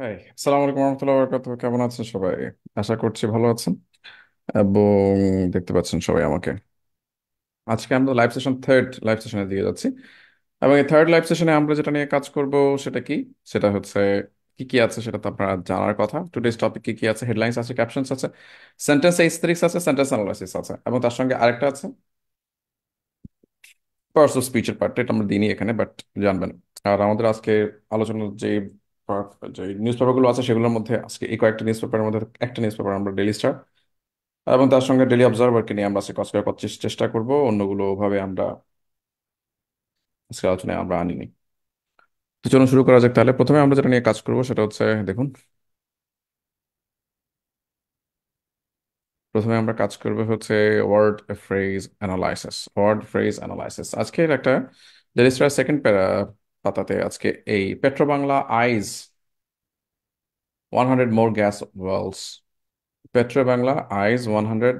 ভাই সালাম আলাইকুম রহমতুল্লাহ বরকাত কেমন আছেন সবাই আশা করছি ভালো আছেন এবং দেখতে পাচ্ছেন সবাই আমাকে আজকে আমরা লাইভ সেশন থার্ড লাইভ সেশনের দিকে যাচ্ছি এবং এই থার্ড লাইভ সেশনে আমরা যেটা নিয়ে কাজ করব সেটা কি সেটা হচ্ছে কি কি আছে সেটা তো আপনারা জানার কথা টুডেজ টপিক কি কি আছে হেডলাইন্স আছে ক্যাপশনস আছে সেন্টেন্স এস্থেটিক্স আছে সেন্টেন্স অ্যানালাইসিস আছে এবং তার সঙ্গে আরেকটা আছে পার্স অফ স্পিচের পার্ট এটা আমরা দিইনি এখানে বাট জানবেন আর আমাদের আজকে আলোচনার যে যে নিউজ পেপারগুলো আছে সেগুলোর মধ্যে আজকে এই কয়েকটা নিউজ পেপারের মধ্যে একটা নিউজ পেপার আমরা ডেলি স্টার এবং তার সঙ্গে ডেলি অবজারভারকে নিয়ে আমরা আজকে কসকার করার চেষ্টা করব অন্যগুলো ওভাবে আমরা আজকে আলোচনায় আমরা আনিনি তো চলুন শুরু করা যাক তাহলে প্রথমে আমরা যেটা নিয়ে কাজ করব সেটা হচ্ছে দেখুন প্রথমে আমরা কাজ করবো হচ্ছে word phrase analysis word phrase analysis আজকের একটা ডেলি স্টার সেকেন্ড পাতাতে আজকে এই Petrobangla eyes 100 more gas wells. Petrobangla eyes one hundred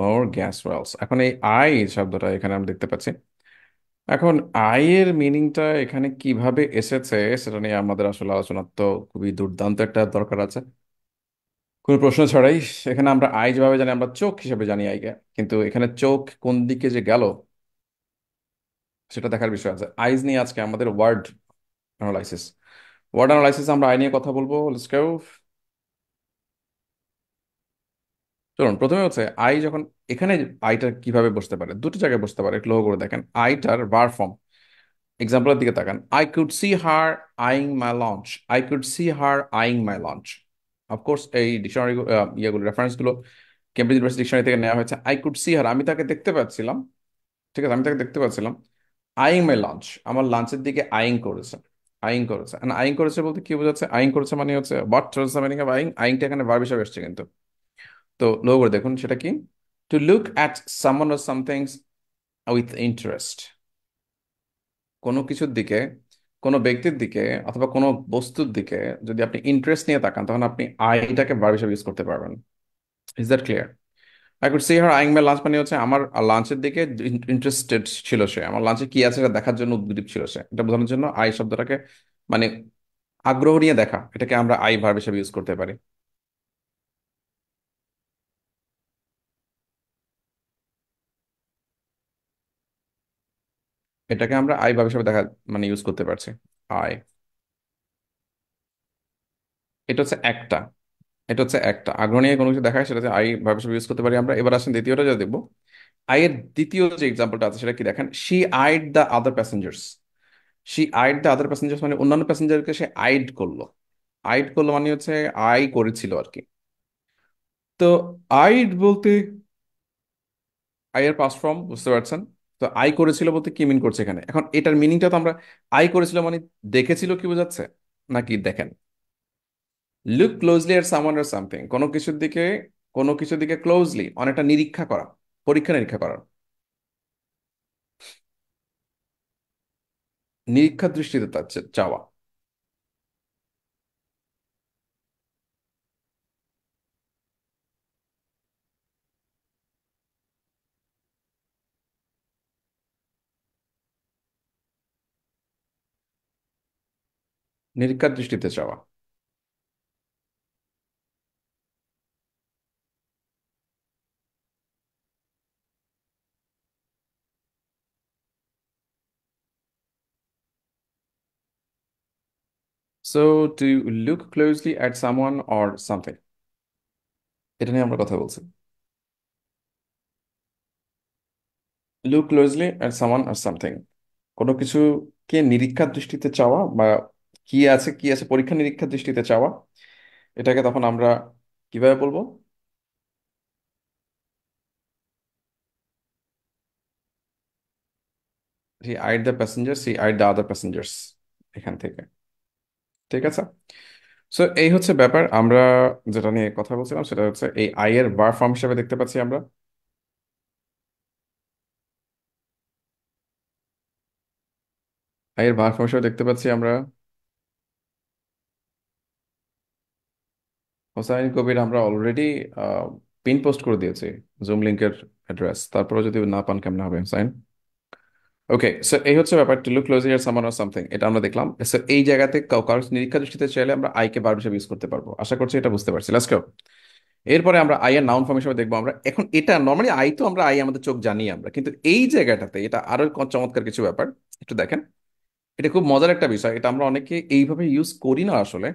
more gas wells এখন এই আই শব্দটা এখানে আমরা দেখতে পাচ্ছি এখন আই এর মিনিংটা এখানে কিভাবে এসেছে সেটা নিয়ে আমাদের আসলে আলোচনা তো খুবই দুর্দান্ত একটা দরকার আছে কোনো প্রশ্ন ছাড়াই এখানে আমরা আই যেভাবে জানি আমরা চোখ হিসেবে জানি আইকে কিন্তু এখানে চোখ কোন দিকে যে গেল সেটা দেখার বিষয় আছে আইজ নিয়ে আজকে আমাদের ওয়ার্ড অ্যানালাইসিস ওয়ার্ড অ্যানালাইসিস আমরা আই নিয়ে কথা বলবো লেটস চলুন প্রথমে হচ্ছে আই যখন এখানে আইটা কিভাবে বসতে পারে দুটো জায়গায় বসতে পারে একটু করে দেখেন আইটার বার ফর্ম এক্সাম্পলের দিকে তাকান I could see her eyeing my lunch I could see her eyeing my lunch of course এই ডিকশনারি ইয়েগুলো রেফারেন্সগুলো কেমব্রিজ ইউনিভার্সিটি ডিকশনারি থেকে নেওয়া হয়েছে আই কুড সি হার আমি তাকে দেখতে পাচ্ছিলাম ঠিক আছে আমি তাকে দেখতে পাচ্ছিলাম আইং মাই লঞ্চ আমার লাঞ্চের দিকে আইং করেছে আইন করেছে মানে আইং করেছে বলতে কি বোঝাচ্ছে আইন করেছে মানে হচ্ছে বট ট্রান্সফর্মিং অফ আইন আইনটা এখানে ভার্ব হিসাবে এসছে কিন্তু তো লো করে দেখুন সেটা কি to look at someone or somethings with interest কোনো কিছুর দিকে কোনো ব্যক্তির দিকে অথবা কোনো বস্তুর দিকে যদি আপনি ইন্টারেস্ট নিয়ে তাকান তখন আপনি আইটাকে ভার্ব হিসাবে ইউজ করতে পারবেন is that clear I could see her eyeing my lunch মানে হচ্ছে আমার লাঞ্চের দিকে ইন্টারেস্টেড ছিল সে আমার লাঞ্চে কি আছে সেটা দেখার জন্য উদ্গ্রীব ছিল সে এটা বোঝানোর জন্য আই শব্দটাকে মানে আগ্রহ নিয়ে দেখা এটাকে আমরা আই ভার্ব হিসেবে ইউজ করতে পারি এটাকে আমরা আই ভাব হিসেবে দেখা মানে ইউজ করতে পারছি আই এটা হচ্ছে একটা এটা হচ্ছে একটা আগ্রহ নিয়ে কোনো কিছু দেখায় সেটা হচ্ছে আই ভাবে সব ইউজ করতে পারি আমরা এবার আসেন দ্বিতীয়টা যা দেখবো এর দ্বিতীয় যে এক্সাম্পলটা আছে সেটা কি দেখেন she eyed the other passengers she eyed the other passengers মানে অন্যান্য প্যাসেঞ্জারকে সে আইড করলো আইড করলো মানে হচ্ছে আই করেছিল আর কি তো আইড বলতে আই এর পাস ফর্ম বুঝতে পারছেন তো আই করেছিল বলতে কি মিন করছে এখানে এখন এটার মিনিংটা তো আমরা আই করেছিল মানে দেখেছিল কি বোঝাচ্ছে নাকি দেখেন লুক ক্লোজলি আর সামান আর সামথিং কোনো কিছুর দিকে কোনো কিছুর দিকে ক্লোজলি অনেকটা নিরীক্ষা করা পরীক্ষা নিরীক্ষা করা নিরীক্ষা দৃষ্টিতে তার চাওয়া নিরীক্ষার দৃষ্টিতে চাওয়া so to look closely at someone or something এটা নিয়ে আমরা কথা বলছি look closely at someone or something কোনো কিছুকে নিরীক্ষার দৃষ্টিতে চাওয়া বা কি আছে কি আছে পরীক্ষা নিরীক্ষার দৃষ্টিতে চাওয়া এটাকে তখন আমরা কিভাবে বলবো he eyed the passenger she eyed the other passengers এখান থেকে ঠিক আছে সো এই হচ্ছে ব্যাপার আমরা যেটা নিয়ে কথা বলছিলাম সেটা হচ্ছে এই আই এর বার ফর্ম হিসেবে দেখতে পাচ্ছি আমরা আই এর বার ফর্ম হিসেবে দেখতে পাচ্ছি আমরা হোসাইন কবির আমরা অলরেডি পিন পোস্ট করে দিয়েছি জুম লিঙ্কের অ্যাড্রেস তারপরে যদি না পান কেমন হবে হোসাইন ওকে সো এই হচ্ছে ব্যাপার to look closer someone or something এটা আমরা দেখলাম সো এই জায়গাতে কারোর নিরীক্ষা দৃষ্টিতে চাইলে আমরা আই কে বারবার ইউজ করতে পারবো আশা করছি এটা বুঝতে পারছি লাস্ট এরপরে আমরা আই এর নাউন ফর্ম হিসেবে দেখবো আমরা এখন এটা নর্মালি আই তো আমরা আই আমাদের চোখ জানি আমরা কিন্তু এই জায়গাটাতে এটা আরো চমৎকার কিছু ব্যাপার একটু দেখেন এটা খুব মজার একটা বিষয় এটা আমরা অনেকে এইভাবে ইউজ করি না আসলে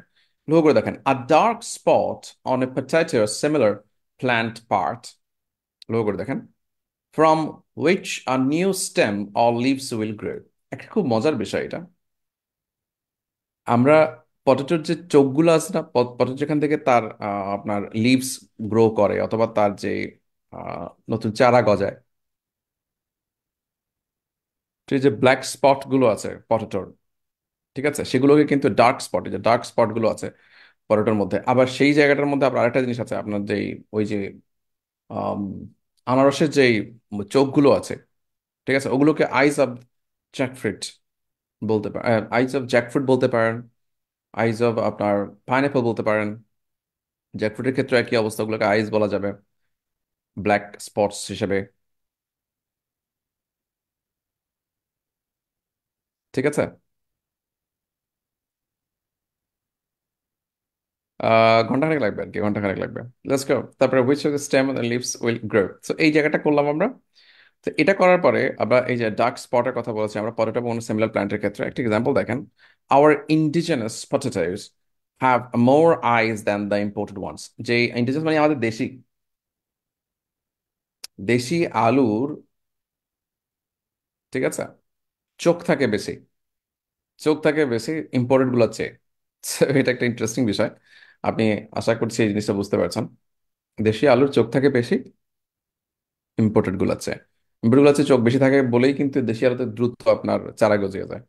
লক্ষ্য করে দেখেন a dark spot on a potato similar plant part লক্ষ্য করে দেখেন from which are new stem all leaves will grow একটা খুব মজার বিষয় এটা আমরা পটেটোর যে চোখগুলো আছে না পটেটো যেখান থেকে তার আপনার লিভস গ্রো করে অথবা তার যে নতুন চারা গজায় যে ব্ল্যাক স্পটগুলো আছে পটেটোর ঠিক আছে সেগুলোকে কিন্তু ডার্ক স্পট যে ডার্ক স্পটগুলো আছে পটেটোর মধ্যে আবার সেই জায়গাটার মধ্যে আবার আরেকটা জিনিস আছে আপনার যেই ওই যে আনারসের যে চোখগুলো আছে ঠিক আছে ওগুলোকে আইস অফ জ্যাকফ্রিট বলতে পারেন আইস অফ জ্যাকফ্রুট বলতে পারেন আইস অফ আপনার পাইনঅ্যাপেল বলতে পারেন জ্যাকফ্রুটের ক্ষেত্রে একই অবস্থাগুলোকে আইস বলা যাবে ব্ল্যাক স্পটস হিসেবে ঠিক আছে ঘন্টাখানেক লাগবে আর কি ঘন্টাখানেক লাগবে লেটস গো তারপরে which of the stem and leaves will grow so এই জায়গাটা করলাম আমরা তো এটা করার পরে আমরা এই যে ডার্ক স্পটের কথা বলছি আমরা পটেটো বা অন্য সিমিলার প্ল্যান্টের ক্ষেত্রে একটা এক্সাম্পল দেখেন our indigenous potatoes have more eyes than the imported ones যে ইন্ডিজিনাস মানে আমাদের দেশি দেশি আলুর ঠিক আছে চোখ থাকে বেশি চোখ থাকে বেশি ইম্পোর্টেড গুলোর চেয়ে এটা একটা ইন্টারেস্টিং বিষয় আপনি আশা করছি এই জিনিসটা বুঝতে পারছেন দেশি আলুর চোখ থাকে বেশি ইম্পোর্টেড গুলার চেয়ে ইম্পোর্টেড চোখ বেশি থাকে বলেই কিন্তু দেশি আলুতে দ্রুত আপনার চারা গজিয়ে যায়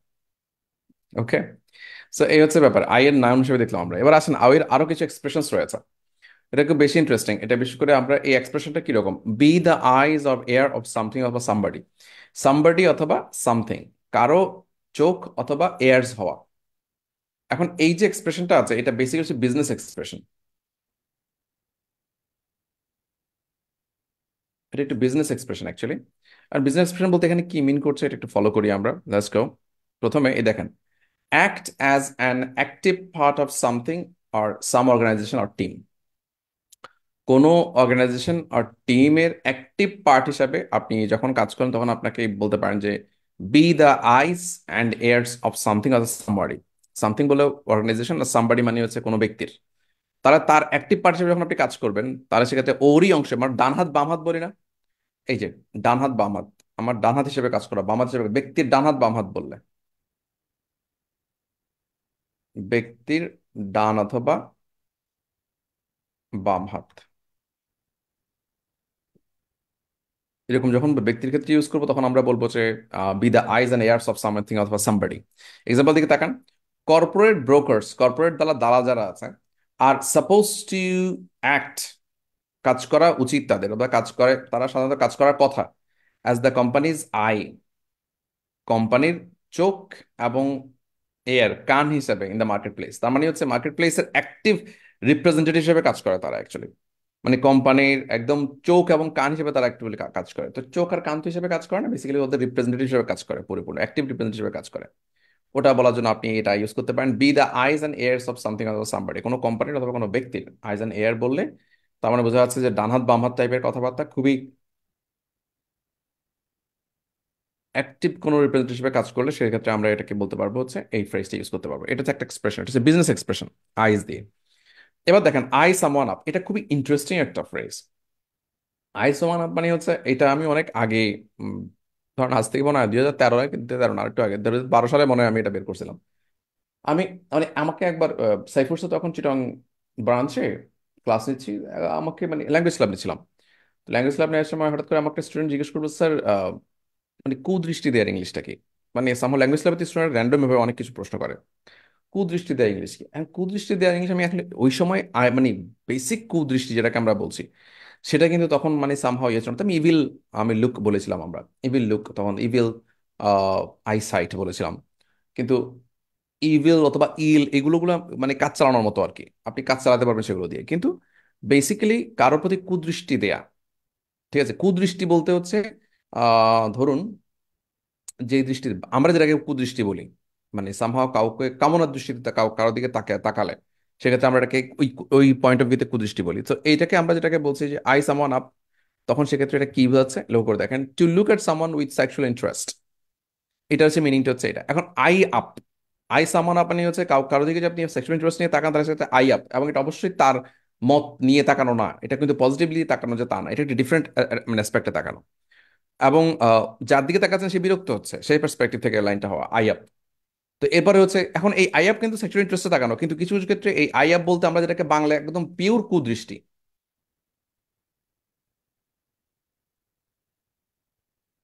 ওকে সো এই হচ্ছে ব্যাপার আই এর নাম হিসেবে দেখলাম আমরা এবার আসেন আও এর আরো কিছু এক্সপ্রেশনস রয়েছে এটা খুব বেশি ইন্টারেস্টিং এটা বিশেষ করে আমরা এই এক্সপ্রেশনটা কিরকম be the eyes of air of something অথবা সামবাডি সামবাডি অথবা সামথিং কারো চোখ অথবা এয়ার্স হওয়া এখন এই যে এক্সপ্রেশনটা আছে এটা বেসিক্যালি হচ্ছে বিজনেস এক্সপ্রেশন এটা একটু বিজনেস এক্সপ্রেশন অ্যাকচুয়ালি আর বিজনেস এক্সপ্রেশন বলতে এখানে কি মিন করছে এটা একটু ফলো করি আমরা লেটস গো প্রথমে এই দেখেন act as an active part of something or some organization or team কোন অর্গানাইজেশন আর টিমের অ্যাক্টিভ পার্ট হিসাবে আপনি যখন কাজ করেন তখন আপনাকে বলতে পারেন যে be the eyes and ears of something or somebody something বলে অর্গানাইজেশন আর সামবাডি মানে হচ্ছে কোনো ব্যক্তির তারা তার অ্যাক্টিভ পার্টনারশিপ যখন আপনি কাজ করবেন তাহলে সেক্ষেত্রে ওরই অংশে আমার ডান হাত বাম হাত বলি না এই যে ডান হাত বাম হাত আমার ডান হাত হিসেবে কাজ করা বাম হাত হিসেবে ব্যক্তির ডান হাত বাম হাত বললে ব্যক্তির ডান অথবা বাম হাত এরকম যখন ব্যক্তির ক্ষেত্রে ইউজ করবো তখন আমরা বলবো যে be the eyes and ears of something অথবা সামবাডি এক্সাম্পল দিকে তাকান কর্পোরেট ব্রোকার্স কর্পোরেট দ্বারা দালা যারা আছে আর সাপোজ টু অ্যাক্ট কাজ করা উচিত তাদের অথবা কাজ করে তারা সাধারণত কাজ করার কথা অ্যাজ দ্য কোম্পানিজ আই কোম্পানির চোখ এবং এয়ার কান হিসাবে ইন দ্য মার্কেট প্লেস তার মানে হচ্ছে মার্কেট প্লেসের অ্যাক্টিভ রিপ্রেজেন্টেটিভ হিসেবে কাজ করে তারা অ্যাকচুয়ালি মানে কোম্পানির একদম চোখ এবং কান হিসেবে তারা অ্যাক্টিভলি কাজ করে তো চোখ আর কান হিসেবে কাজ করে না বেসিক্যালি ওদের রিপ্রেজেন্টেটিভ হিসেবে কাজ করে পরিপূর্ণ অ্যাক্টিভ রিপ্রেজেন্টেটিভ হিসেবে কাজ করে ওটা বলার জন্য আপনি এটা ইউজ করতে পারেন be the eyes and ears of something অথবা সামবাডি কোনো কোম্পানির অথবা কোনো ব্যক্তির আইজ অ্যান্ড এয়ার বললে তার মানে বোঝা যাচ্ছে যে ডানহাত বামহাত টাইপের কথাবার্তা খুবই অ্যাক্টিভ কোনো রিপ্রেজেন্ট হিসেবে কাজ করলে সেক্ষেত্রে আমরা এটাকে বলতে পারবো হচ্ছে এই ফ্রেজটা ইউজ করতে পারবো এটা হচ্ছে একটা এক্সপ্রেশন এটা হচ্ছে বিজনেস এক্সপ্রেশন আইজ দিয়ে এবার দেখেন আই সামওয়ান আপ এটা খুবই ইন্টারেস্টিং একটা ফ্রেজ আই সামওয়ান আপ মানে হচ্ছে এটা আমি অনেক আগে ধরেন আজ থেকে মনে হয় দুই হাজার তেরোয় তেরো না একটু আগে দু হাজার বারো সালে মনে হয় আমি এটা বের করছিলাম আমি মানে আমাকে একবার সাইফুর সাথে তখন চিটং ব্রাঞ্চে ক্লাস নিচ্ছি আমাকে মানে ল্যাঙ্গুয়েজ ল্যাব নিচ্ছিলাম তো ল্যাঙ্গুয়েজ ল্যাব নেওয়ার সময় হঠাৎ করে আমাকে স্টুডেন্ট জিজ্ঞেস করবো স্যার মানে কুদৃষ্টি দেয় ইংলিশটাকে মানে সামহ ল্যাঙ্গুয়েজ ল্যাবে স্টুডেন্ট র্যান্ডমভাবে অনেক কিছু প্রশ্ন করে কুদৃষ্টি দেয় ইংলিশকে কি হ্যাঁ, কুদৃষ্টি দেওয়া ইংলিশ আমি আসলে ওই সময় মানে বেসিক কুদৃষ্টি যেটাকে আমরা বলছি সেটা কিন্তু তখন মানে সামহাও ইয়ে ছিল আমি ইভিল আমি লুক বলেছিলাম আমরা ইভিল লুক তখন ইভিল আইসাইট বলেছিলাম কিন্তু ইভিল অথবা ইল এগুলোগুলো মানে কাজ চালানোর মতো আর কি আপনি কাজ চালাতে পারবেন সেগুলো দিয়ে কিন্তু বেসিক্যালি কারোর প্রতি কুদৃষ্টি দেয়া ঠিক আছে কুদৃষ্টি বলতে হচ্ছে ধরুন যে দৃষ্টি আমরা যেটাকে কুদৃষ্টি বলি মানে সামহাও কাউকে কামনার দৃষ্টিতে কারোর দিকে তাকালে সেক্ষেত্রে আমরা এটাকে ওই ওই পয়েন্ট অফ ভিউতে কুদৃষ্টি বলি তো এইটাকে আমরা যেটাকে বলছি যে আই সামন আপ তখন সেক্ষেত্রে এটা কি বোঝাচ্ছে লক্ষ্য করে দেখেন টু লুক এট সামন উইথ সেক্সুয়াল ইন্টারেস্ট এটা হচ্ছে মিনিংটা হচ্ছে এটা এখন eye up eye someone up মানে হচ্ছে কারো দিকে যে আপনি সেক্সুয়াল ইন্টারেস্ট নিয়ে তাকান তার সাথে আই আপ এবং এটা অবশ্যই তার মত নিয়ে তাকানো না এটা কিন্তু পজিটিভলি তাকানো যে তা না এটা একটি ডিফারেন্ট মানে অ্যাসপেক্টে তাকানো এবং যার দিকে তাকাচ্ছেন সে বিরক্ত হচ্ছে সেই পার্সপেক্টিভ থেকে লাইনটা হওয়া আই আপ তো এরপরে হচ্ছে এখন এই আইয়াব কিন্তু সেক্সুয়াল ইন্টারেস্টে তাকানো কিন্তু কিছু কিছু ক্ষেত্রে এই আইয়াব বলতে আমরা যেটাকে বাংলা একদম পিওর কুদৃষ্টি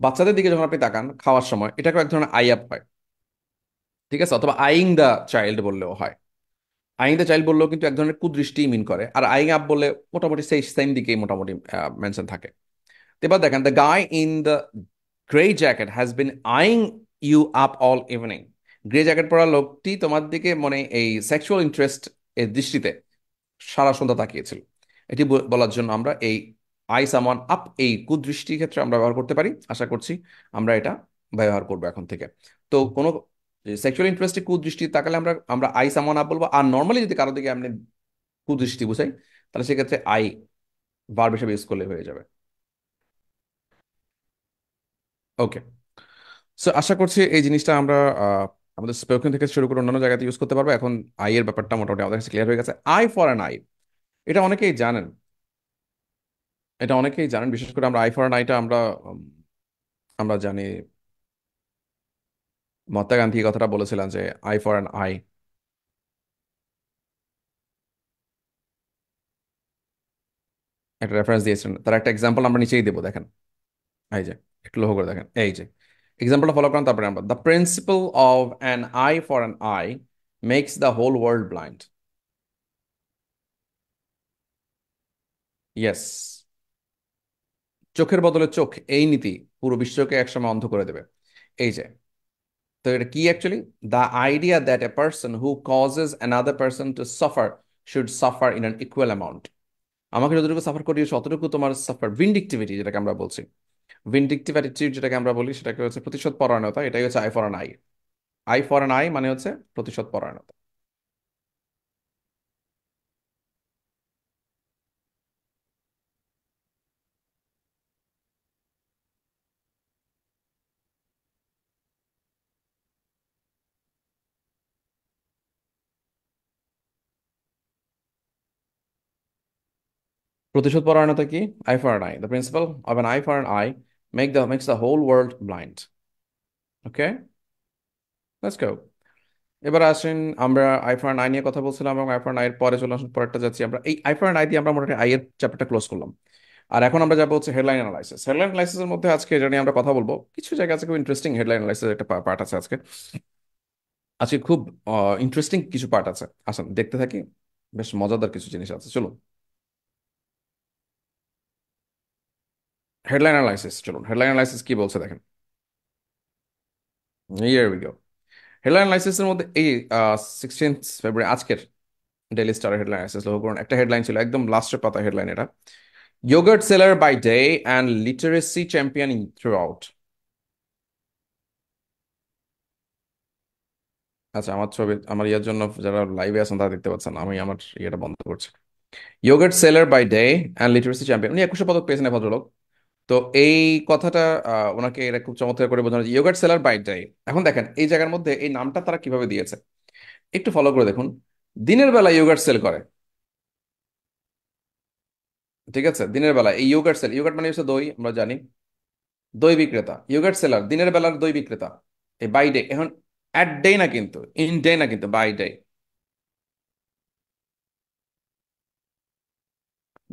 বাচ্চাদের দিকে যখন আপনি তাকান খাওয়ার সময় এটাকে এক ধরনের আইয়াপ হয় ঠিক আছে অথবা আইং দ্য চাইল্ড বললেও হয় আইং দ্য চাইল্ড বললেও কিন্তু এক ধরনের কুদৃষ্টি মিন করে আর আইং আপ বললে মোটামুটি সেই সেম দিকেই মোটামুটি মেনশন থাকে এবার দেখেন the guy in the grey jacket has been eyeing you up all evening grey jacket পরা লোকটি তোমার দিকে মানে এই সেক্সুয়াল ইন্টারেস্ট এর দৃষ্টিতে সারা সন্ধ্যা তাকিয়েছিল এটি বলার জন্য আমরা এই আই সামান আপ এই কুদৃষ্টির ক্ষেত্রে আমরা ব্যবহার করতে পারি আশা করছি আমরা এটা ব্যবহার করবো এখন থেকে তো কোনো সেক্সুয়াল ইন্টারেস্টে কুদৃষ্টি তাকালে আমরা আমরা আই সামান আপ বলবো আর নর্মালি যদি কারো দিকে আপনি কুদৃষ্টি বুঝাই তাহলে সেক্ষেত্রে আই বার হিসেবে ইউজ করলে হয়ে যাবে ওকে সো আশা করছি এই জিনিসটা আমরা আমাদের স্পোকেন থেকে শুরু করে অন্যান্য জায়গাতে ইউজ করতে পারবো এখন আই এর ব্যাপারটা মোটামুটি আমাদের কাছে ক্লিয়ার হয়ে গেছে আই ফর অ্যান আই এটা অনেকেই জানেন এটা অনেকেই জানেন বিশেষ করে আমরা আই ফর অ্যান আইটা আমরা আমরা জানি মহাত্মা গান্ধী কথাটা বলেছিলেন যে আই ফর অ্যান আই একটা রেফারেন্স দিয়েছিলেন তার একটা এক্সাম্পল আমরা নিচেই দেবো দেখেন এই যে একটু লোহ করে দেখেন এই যে এক্সাম্পলটা ফলো করেন তারপরে আমরা the principle of an eye for an eye makes the whole world blind yes চোখের বদলে চোখ এই নীতি পুরো বিশ্বকে একসময় অন্ধ করে দেবে এই যে তো এটা কি actually the idea that a person who causes another person to suffer should suffer in an equal amount আমাকে যতটুকু সাফার করিয়েছো অতটুকু তোমার সাফার ভিন্ডিকটিভিটি যেটাকে আমরা বলছি ভিনডিকটিভ অ্যাটিটিউড যেটাকে আমরা বলি সেটাকে হচ্ছে প্রতিশোধ পরায়ণতা এটাই হচ্ছে eye for an eye eye for an eye মানে হচ্ছে প্রতিশোধ পরায়ণতা প্রতিশোধ পরায়ণতা কি eye for an eye the principle of an eye for an eye make the makes the whole world blind okay let's go এবার আসেন আমরা আইফার আই নিয়ে কথা বলছিলাম এবং আইফার আই এর পরে চলে আসুন পরেরটা যাচ্ছি আমরা এই আইফার আই দিয়ে আমরা মোটামুটি আই এর চ্যাপ্টারটা ক্লোজ করলাম আর এখন আমরা যাবো হচ্ছে হেডলাইন অ্যানালাইসিস হেডলাইন এর মধ্যে আজকে এটা নিয়ে আমরা কথা বলবো কিছু জায়গা আছে খুব ইন্টারেস্টিং হেডলাইন অ্যানালাইসিস একটা পার্ট আছে আজকে আজকে খুব ইন্টারেস্টিং কিছু পার্ট আছে আসেন দেখতে থাকি বেশ মজাদার কিছু জিনিস আছে চলুন হেডলাইন অ্যানালাইসিস চলুন হেডলাইন অ্যানালাইসিস কি বলছে দেখেন ইয়ার উই গো হেডলাইন অ্যানালাইসিসের মধ্যে এই সিক্সটিন ফেব্রুয়ারি আজকের ডেলি স্টার হেডলাইন অ্যানালাইসিস লক্ষ্য করুন একটা হেডলাইন ছিল একদম লাস্টের পাতা হেডলাইন এটা seller by by and literacy champion throughout আচ্ছা আমার ছবি আমার ইয়ার জন্য যারা লাইভে আছেন তারা দেখতে পাচ্ছেন আমি আমার ইয়েটা বন্ধ করছি yogurt seller by day and literacy champion উনি একুশে পদক পেয়েছেন ভদ্রলোক তো এই কথাটা ওনাকে এরা খুব চমৎকার করে বোঝানো যে ইয়োগার্ট সেলার বাইট ডাই এখন দেখেন এই জায়গার মধ্যে এই নামটা তারা কিভাবে দিয়েছে একটু ফলো করে দেখুন দিনের বেলা ইয়োগার্ট সেল করে ঠিক আছে দিনের বেলা এই ইয়োগার্ট সেল ইয়োগার্ট মানে হচ্ছে দই আমরা জানি দই বিক্রেতা ইয়োগার্ট সেলার দিনের বেলার দই বিক্রেতা এই বাই ডে এখন অ্যাট ডে না কিন্তু ইন ডে না কিন্তু বাই ডে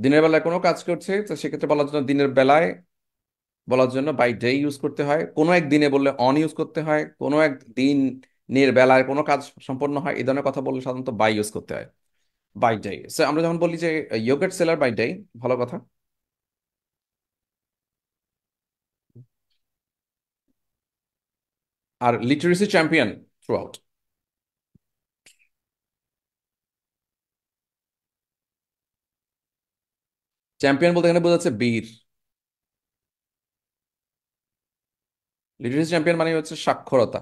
দিনের বেলায় কোনো কাজ করছে তো সেক্ষেত্রে বলার জন্য দিনের বেলায় বলার জন্য বাই ডে ইউজ করতে হয় কোনো এক দিনে বললে অন ইউজ করতে হয় কোনো এক দিনের বেলায় কোনো কাজ সম্পন্ন হয় এই ধরনের কথা বললে সাধারণত বাই ইউজ করতে হয় বাই ডে সে আমরা যখন বলি যে ইয়োগেট সেলার বাই ডে ভালো কথা আর literacy champion throughout champion বলতে এখানে বোঝাচ্ছে বীর লিটারেসি চ্যাম্পিয়ন মানে হচ্ছে সাক্ষরতা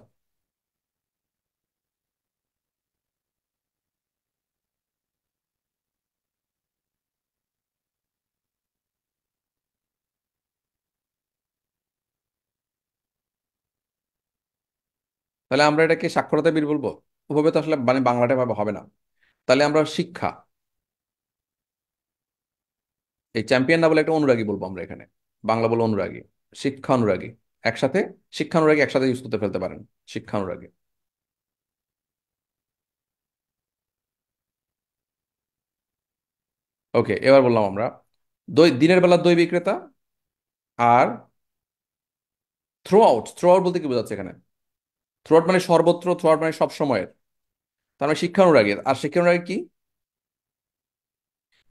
তাহলে আমরা এটাকে সাক্ষরতা বীর বলবো ওভাবে তো আসলে মানে বাংলাটা ভাবে হবে না তাহলে আমরা শিক্ষা এই চ্যাম্পিয়ন না বলে একটা অনুরাগী বলবো আমরা এখানে বাংলা বলে অনুরাগী শিক্ষা অনুরাগী একসাথে শিক্ষা অনুরাগী একসাথে ইউজ করতে ফেলতে পারেন শিক্ষা অনুরাগী ওকে এবার বললাম আমরা দই দিনের বেলা দই বিক্রেতা আর থ্রু আউট থ্রু আউট বলতে কি বোঝাচ্ছে এখানে থ্রু আউট মানে সর্বত্র থ্রু আউট মানে সব সময়ের তার মানে শিক্ষানুরাগী আর শিক্ষানুরাগী কি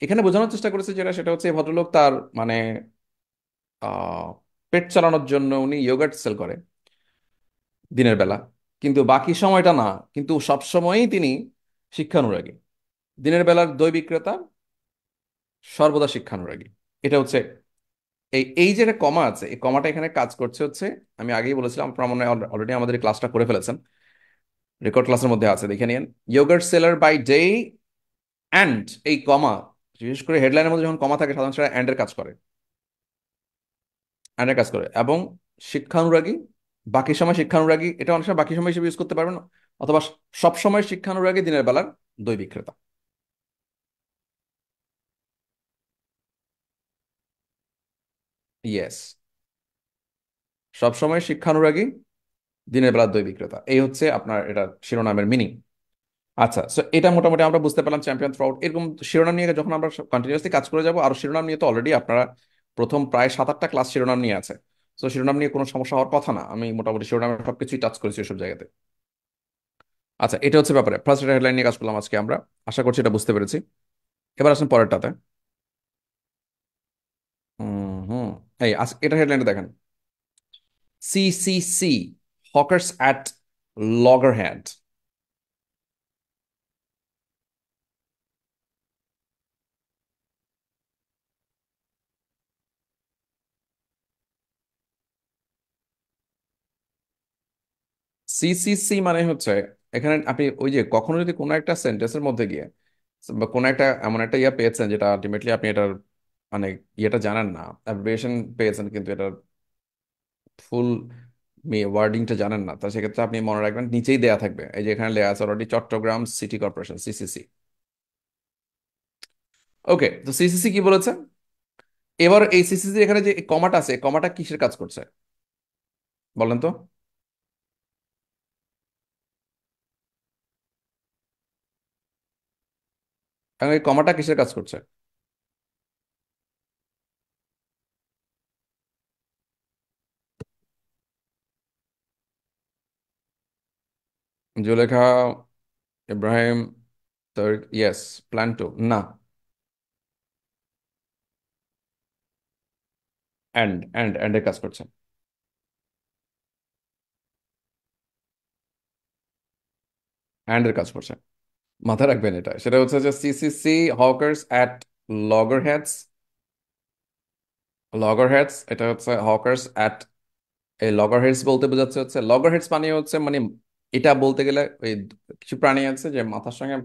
এখানে বোঝানোর চেষ্টা করেছে যেটা সেটা হচ্ছে ভদ্রলোক তার মানে পেট চালানোর জন্য উনি ইয়োগার্ট সেল করে দিনের বেলা কিন্তু বাকি সময়টা না কিন্তু সবসময়ই তিনি শিক্ষানুরাগী দিনের বেলার দই বিক্রেতা সর্বদা শিক্ষানুরাগী এটা হচ্ছে এই এই যে একটা কমা আছে এই কমাটা এখানে কাজ করছে হচ্ছে আমি আগেই বলেছিলাম আপনার মনে হয় অলরেডি আমাদের ক্লাসটা করে ফেলেছেন রেকর্ড ক্লাসের মধ্যে আছে দেখে নিন yogurt seller by day and এই কমা বিশেষ করে হেডলাইনের মধ্যে যখন কমা থাকে সাধারণত সেটা অ্যান্ডের কাজ করে অ্যান্ডের কাজ করে এবং শিক্ষানুরাগী বাকি সময় শিক্ষানুরাগী এটা অনেক সময় বাকি সময় হিসেবে ইউজ করতে পারবেন অথবা সব সময় শিক্ষানুরাগী দিনের বেলার দই বিক্রেতা ইয়েস সবসময় শিক্ষানুরাগী দিনের বেলার দই বিক্রেতা এই হচ্ছে আপনার এটা শিরোনামের মিনিং আচ্ছা সো এটা মোটামুটি আমরা বুঝতে পারলাম চ্যাম্পিয়ন থ্রু এরকম শিরোনাম নিয়ে যখন আমরা কন্টিনিউসলি কাজ করে যাবো আর শিরোনাম নিয়ে তো অলরেডি আপনারা প্রথম প্রায় সাত আটটা ক্লাস শিরোনাম নিয়ে আছে তো শিরোনাম নিয়ে কোনো সমস্যা হওয়ার কথা না আমি মোটামুটি শিরোনামে কিছুই টাচ করেছি ওইসব জায়গাতে আচ্ছা এটা হচ্ছে ব্যাপারে ফার্স্ট হেডলাইন নিয়ে কাজ করলাম আজকে আমরা আশা করছি এটা বুঝতে পেরেছি এবার আসেন পরেরটাতে হুম এই এটা হেডলাইনটা দেখেন C hawkers at loggerheads CCC মানে হচ্ছে এখানে আপনি ওই যে কখনো যদি কোনো একটা সেন্টেন্সের মধ্যে গিয়ে বা কোনো একটা এমন একটা ইয়া পেয়েছেন যেটা আলটিমেটলি আপনি এটার মানে ইয়েটা জানেন না অ্যাব্রিভিয়েশন পেয়েছেন কিন্তু এটার ফুল ওয়ার্ডিংটা জানেন না তা সেক্ষেত্রে আপনি মনে রাখবেন নিচেই দেয়া থাকবে এই যে এখানে লেয়া আছে already Chattogram city corporation CCC okay তো সিসিসি কি বলেছে এবার এই সিসিসি এখানে যে কমাটা আছে কমাটা কিসের কাজ করছে বলেন তো কারণ এই কমাটা কিসের কাজ করছে Zulekha Ibrahim yes plan to না এন্ড অ্যান্ড এর কাজ করছে অ্যান্ডের কাজ করছে মাথায় রাখবেন এটা সেটা হচ্ছে যে CCC hawkers at loggerheads loggerheads এটা হচ্ছে হকার্স অ্যাট এই লগার হেডস বলতে বোঝাচ্ছে হচ্ছে লগার হেডস মানে হচ্ছে মানে এটা বলতে গেলে ওই কিছু প্রাণী আছে যে মাথার সঙ্গে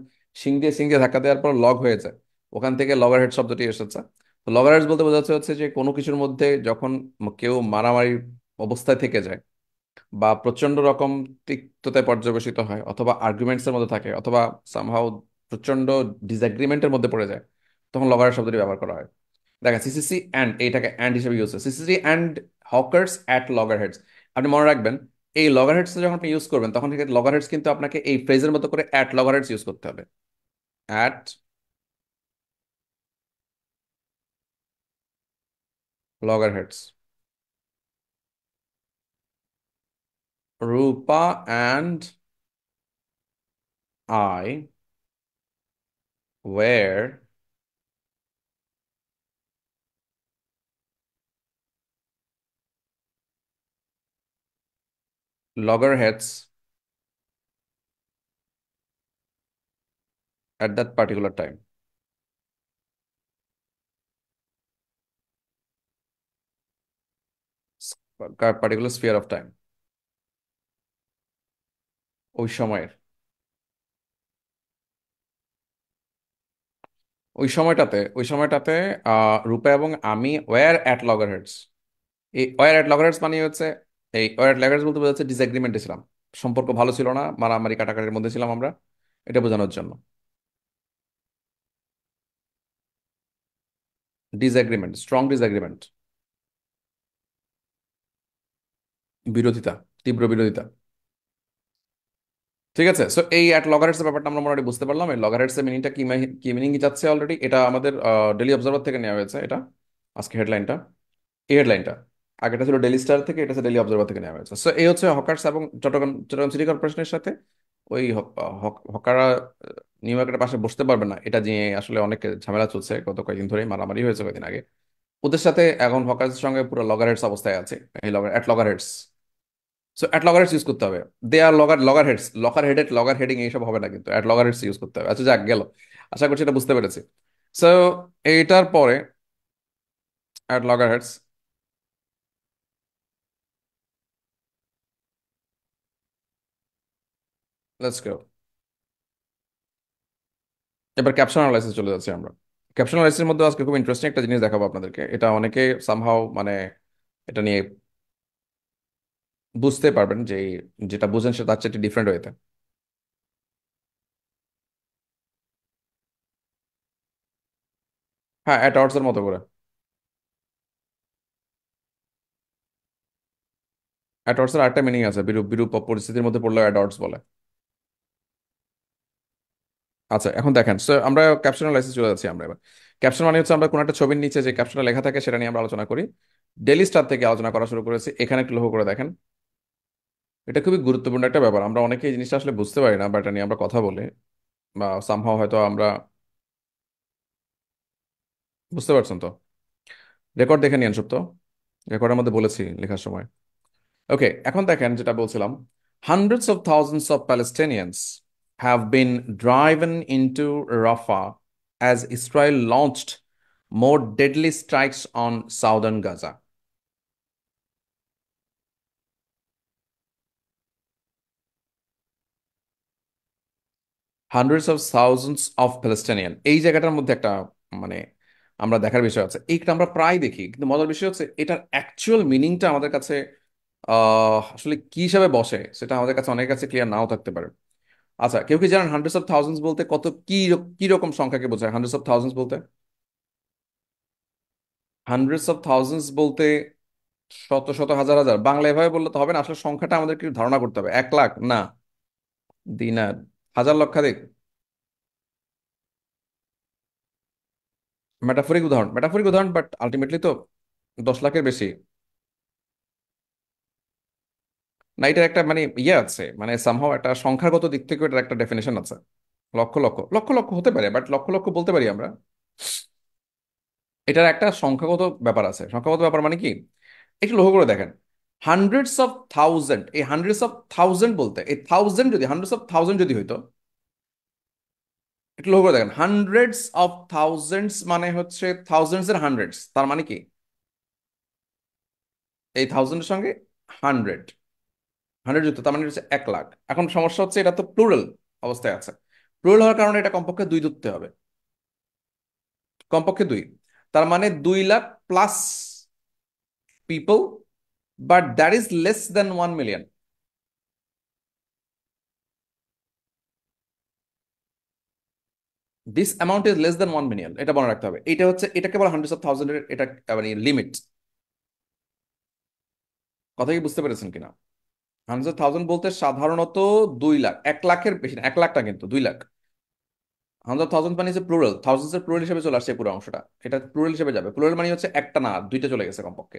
শিং দিয়ে শিং দিয়ে ধাক্কা দেওয়ার পর লগ হয়ে যায় ওখান থেকে লগার হেড শব্দটি এসেছে তো লগার হেডস বলতে বোঝাচ্ছে হচ্ছে যে কোনো কিছুর মধ্যে যখন কেউ মারামারি অবস্থায় থেকে যায় বা প্রচন্ড রকম তিক্ততায় পর্যবেসিত হয় অথবা আর্গুমেন্টসের মধ্যে থাকে অথবা সামহাও প্রচন্ড ডিসএগ্রিমেন্টের মধ্যে পড়ে যায় তখন লগার শব্দটি ব্যবহার করা হয় দেখেন সিসিসি অ্যান্ড এইটাকে অ্যান্ড হিসেবে ইউজ হয় CCC and hawkers at loggerheads আপনি মনে রাখবেন এই লগার হেডস যখন আপনি ইউজ করবেন তখন লগার হেডস কিন্তু আপনাকে এই ফ্রেজের মতো করে অ্যাট লগার হেডস ইউজ করতে হবে at loggerheads Rupa and I were loggerheads at that particular time. particular sphere of time. ওই সময়ের ওই সময়টাতে ওই সময়টাতে রূপা এবং আমি ওয়ার অ্যাট লগার হেডস এই ওয়ার অ্যাট লগার হেডস মানে হচ্ছে এই ওয়ার অ্যাট লগার বলতে বোঝাচ্ছে ডিসএগ্রিমেন্টে ছিলাম সম্পর্ক ভালো ছিল না মারামারি কাটাকাটির মধ্যে ছিলাম আমরা এটা বোঝানোর জন্য ডিসএগ্রিমেন্ট স্ট্রং ডিসএগ্রিমেন্ট বিরোধিতা তীব্র বিরোধিতা ঠিক আছে সো এই অ্যাট লগারেটসের ব্যাপারটা আমরা মোটামুটি বুঝতে পারলাম এই লগারেটসের মিনিংটা কি কি মিনিং যাচ্ছে অলরেডি এটা আমাদের ডেলি অবজারভার থেকে নেওয়া হয়েছে এটা আজকে হেডলাইনটা এই হেডলাইনটা আগেটা ছিল ডেলি স্টার থেকে এটা ডেলি অবজারভার থেকে নেওয়া হয়েছে সো এই হচ্ছে হকার্স এবং চট্টগ্রাম চট্টগ্রাম সিটি কর্পোরেশনের সাথে ওই হকারা নিউ মার্কেটের পাশে বসতে পারবে না এটা নিয়ে আসলে অনেক ঝামেলা চলছে গত কয়েকদিন ধরে মারামারি হয়েছে কয়েকদিন আগে ওদের সাথে এখন হকার্সের সঙ্গে পুরো লগারেটস অবস্থায় আছে এই logger at loggerheads so at heads use করতে হবে they are logger loggerheads loggerhead logger heading এইসব হবে না কিন্তু অ্যাট লগার হেডস ইউজ করতে হবে আচ্ছা যাক গেল আশা করছি এটা বুঝতে পেরেছি সো এইটার পরে at loggerheads let's go এবার ক্যাপশন অ্যানালাইসিস চলে যাচ্ছি আমরা ক্যাপশন অ্যানালাইসিসের মধ্যে আজকে খুব ইন্টারেস্টিং একটা জিনিস দেখাবো আপনাদেরকে এটা অনেকে সামহাও মানে এটা নিয়ে বুঝতে পারবেন যে যেটা বুঝেন সেটা তার চেয়ে ডিফারেন্ট হয়ে থাকে হ্যাঁ অ্যাটাওয়ার্সের মতো করে অ্যাটাওয়ার্সের আরেকটা মিনিং আছে বিরূপ বিরূপ পরিস্থিতির মধ্যে পড়লেও অ্যাডার্টস বলে আচ্ছা এখন দেখেন সো আমরা ক্যাপশনাল লাইসেন্স চলে যাচ্ছি আমরা এবার ক্যাপশন মানে হচ্ছে আমরা কোনো একটা ছবির নিচে যে ক্যাপশনটা লেখা থাকে সেটা নিয়ে আমরা আলোচনা করি ডেলি স্টার থেকে আলোচনা করা শুরু করেছি এখানে একটু লক্ষ্য করে দেখেন এটা খুবই গুরুত্বপূর্ণ একটা ব্যাপার আমরা অনেকে এই জিনিসটা আসলে বুঝতে পারি না বা এটা নিয়ে আমরা কথা বলে বা সামহাও হয়তো আমরা বুঝতে পারছেন তো রেকর্ড দেখে নিয়ে তো রেকর্ডের মধ্যে বলেছি লেখার সময় ওকে এখন দেখেন যেটা বলছিলাম hundreds of thousands of Palestinians have been driven into Rafah as Israel launched more deadly strikes on southern Gaza hundreds of thousands of Palestinian এই জায়গাটার মধ্যে একটা মানে আমরা দেখার বিষয় আছে এইটা আমরা প্রায় দেখি কিন্তু মজার বিষয় হচ্ছে এটার অ্যাকচুয়াল মিনিংটা আমাদের কাছে আসলে কি হিসাবে বসে সেটা আমাদের কাছে অনেকের কাছে ক্লিয়ার নাও থাকতে পারে আচ্ছা কেউ কি জানেন হান্ড্রেডস অফ থাউজেন্ডস বলতে কত কি কি রকম সংখ্যাকে বোঝায় হান্ড্রেডস অফ থাউজেন্ডস বলতে হান্ড্রেডস অফ থাউজেন্ডস বলতে শত শত হাজার হাজার বাংলা এভাবে বললে তো হবে না আসলে সংখ্যাটা আমাদেরকে ধারণা করতে হবে এক লাখ না দিনার হাজার লক্ষাধিক মেটাফরিক উদাহরণ মেটাফরিক উদাহরণ বাট আলটিমেটলি তো দশ লাখের বেশি না এটার একটা মানে ইয়ে আছে মানে সামহাও একটা সংখ্যাগত দিক থেকে এটার একটা ডেফিনেশন আছে লক্ষ লক্ষ লক্ষ লক্ষ হতে পারে বাট লক্ষ লক্ষ বলতে পারি আমরা এটার একটা সংখ্যাগত ব্যাপার আছে সংখ্যাগত ব্যাপার মানে কি একটু লক্ষ্য করে দেখেন হান্ড্রেডস অফ থাউজেন্ড এই হান্ড্রেডস অফ থাউজেন্ড বলতে এই থাউজেন্ড যদি হান্ড্রেডস অফ থাউজেন্ড যদি হইতো একটু লক্ষ্য দেখেন হান্ড্রেডস অফ থাউজেন্ডস মানে হচ্ছে থাউজেন্ডস এর হান্ড্রেডস তার মানে কি এই থাউজেন্ডের সঙ্গে হান্ড্রেড হান্ড্রেড যুক্ত তার মানে হচ্ছে এক লাখ এখন সমস্যা হচ্ছে এটা তো প্লুরাল অবস্থায় আছে প্লুরাল হওয়ার কারণে এটা কমপক্ষে দুই ধরতে হবে কমপক্ষে দুই তার মানে দুই lakh plus people but that is less than 1 million. This amount is less than 1 million. এটা মনে রাখতে হবে এটা হচ্ছে এটাকে বলা হান্ড্রেড অফ থাউজেন্ডের এটা মানে লিমিট কথা কি বুঝতে পেরেছেন কিনা হান্ড্রেড থাউজেন্ড বলতে সাধারণত দুই লাখ এক লাখের বেশি এক লাখটা কিন্তু দুই লাখ হান্ড্রেড থাউজেন্ড মানে হচ্ছে প্লুরাল থাউজেন্ডস এর প্লুরাল হিসেবে চলে আসছে পুরো অংশটা এটা প্লুরাল হিসেবে যাবে প্লুরাল মানে হচ্ছে একটা না দুইটা চলে গেছে কমপক্ষে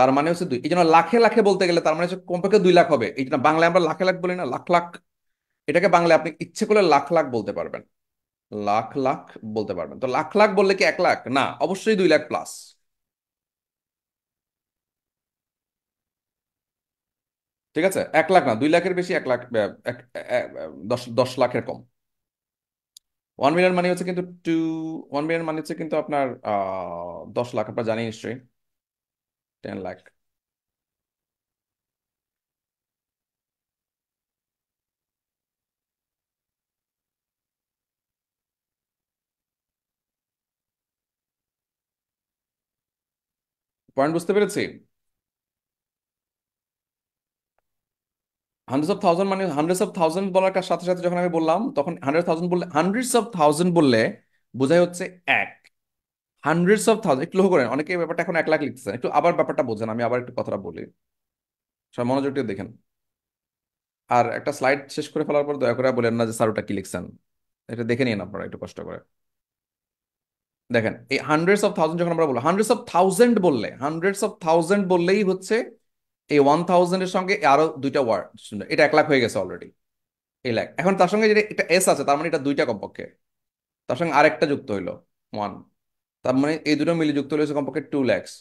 তার মানে হচ্ছে দুই এই জন্য লাখে লাখে বলতে গেলে তার মানে হচ্ছে কমপক্ষে দুই লাখ হবে এই জন্য বাংলায় আমরা লাখে লাখ বলি না লাখ লাখ এটাকে বাংলায় আপনি ইচ্ছে করলে লাখ লাখ বলতে পারবেন লাখ লাখ বলতে পারবেন তো লাখ লাখ বললে কি এক লাখ না অবশ্যই দুই লাখ প্লাস ঠিক আছে এক লাখ না দুই লাখের বেশি এক লাখ দশ দশ লাখের কম ওয়ান মিলিয়ন মানে হচ্ছে কিন্তু টু ওয়ান মিলিয়ন মানে হচ্ছে কিন্তু আপনার দশ লাখ আপনার জানি নিশ্চয়ই 10 lakh. পয়েন্ট বুঝতে পেরেছি হান্ড্রেডস অফ থাউজেন্ড মানে হান্ড্রেডস অফ থাউজেন্ড বলার সাথে সাথে যখন আমি বললাম তখন হান্ড্রেড থাউজেন্ড বললে হান্ড্রেডস অফ থাউজেন্ড বললে বোঝাই হচ্ছে এক হান্ড্রেডস অফ থাউজেন্ড একটু লক্ষ্য করেন অনেকে ব্যাপারটা এখন এক লাখ লিখতেছেন একটু আবার ব্যাপারটা বোঝেন আমি আবার একটু কথাটা বলি সব দিয়ে দেখেন আর একটা স্লাইড শেষ করে ফেলার পর দয়া করে বলেন না যে স্যার ওটা কি লিখছেন এটা দেখে নিন আপনারা একটু কষ্ট করে দেখেন এই হান্ড্রেডস অফ থাউজেন্ড যখন আমরা বলবো হান্ড্রেডস অফ থাউজেন্ড বললে হান্ড্রেডস অফ থাউজেন্ড বললেই হচ্ছে এই ওয়ান থাউজেন্ডের সঙ্গে আরো দুইটা ওয়ার্ড এটা এক লাখ হয়ে গেছে অলরেডি এই লাখ এখন তার সঙ্গে যেটা এটা এস আছে তার মানে এটা দুইটা কমপক্ষে তার সঙ্গে আরেকটা যুক্ত হইলো ওয়ান তার মানে এই দুটো মিলে যুক্ত হলে কমপক্ষে টু ল্যাক্স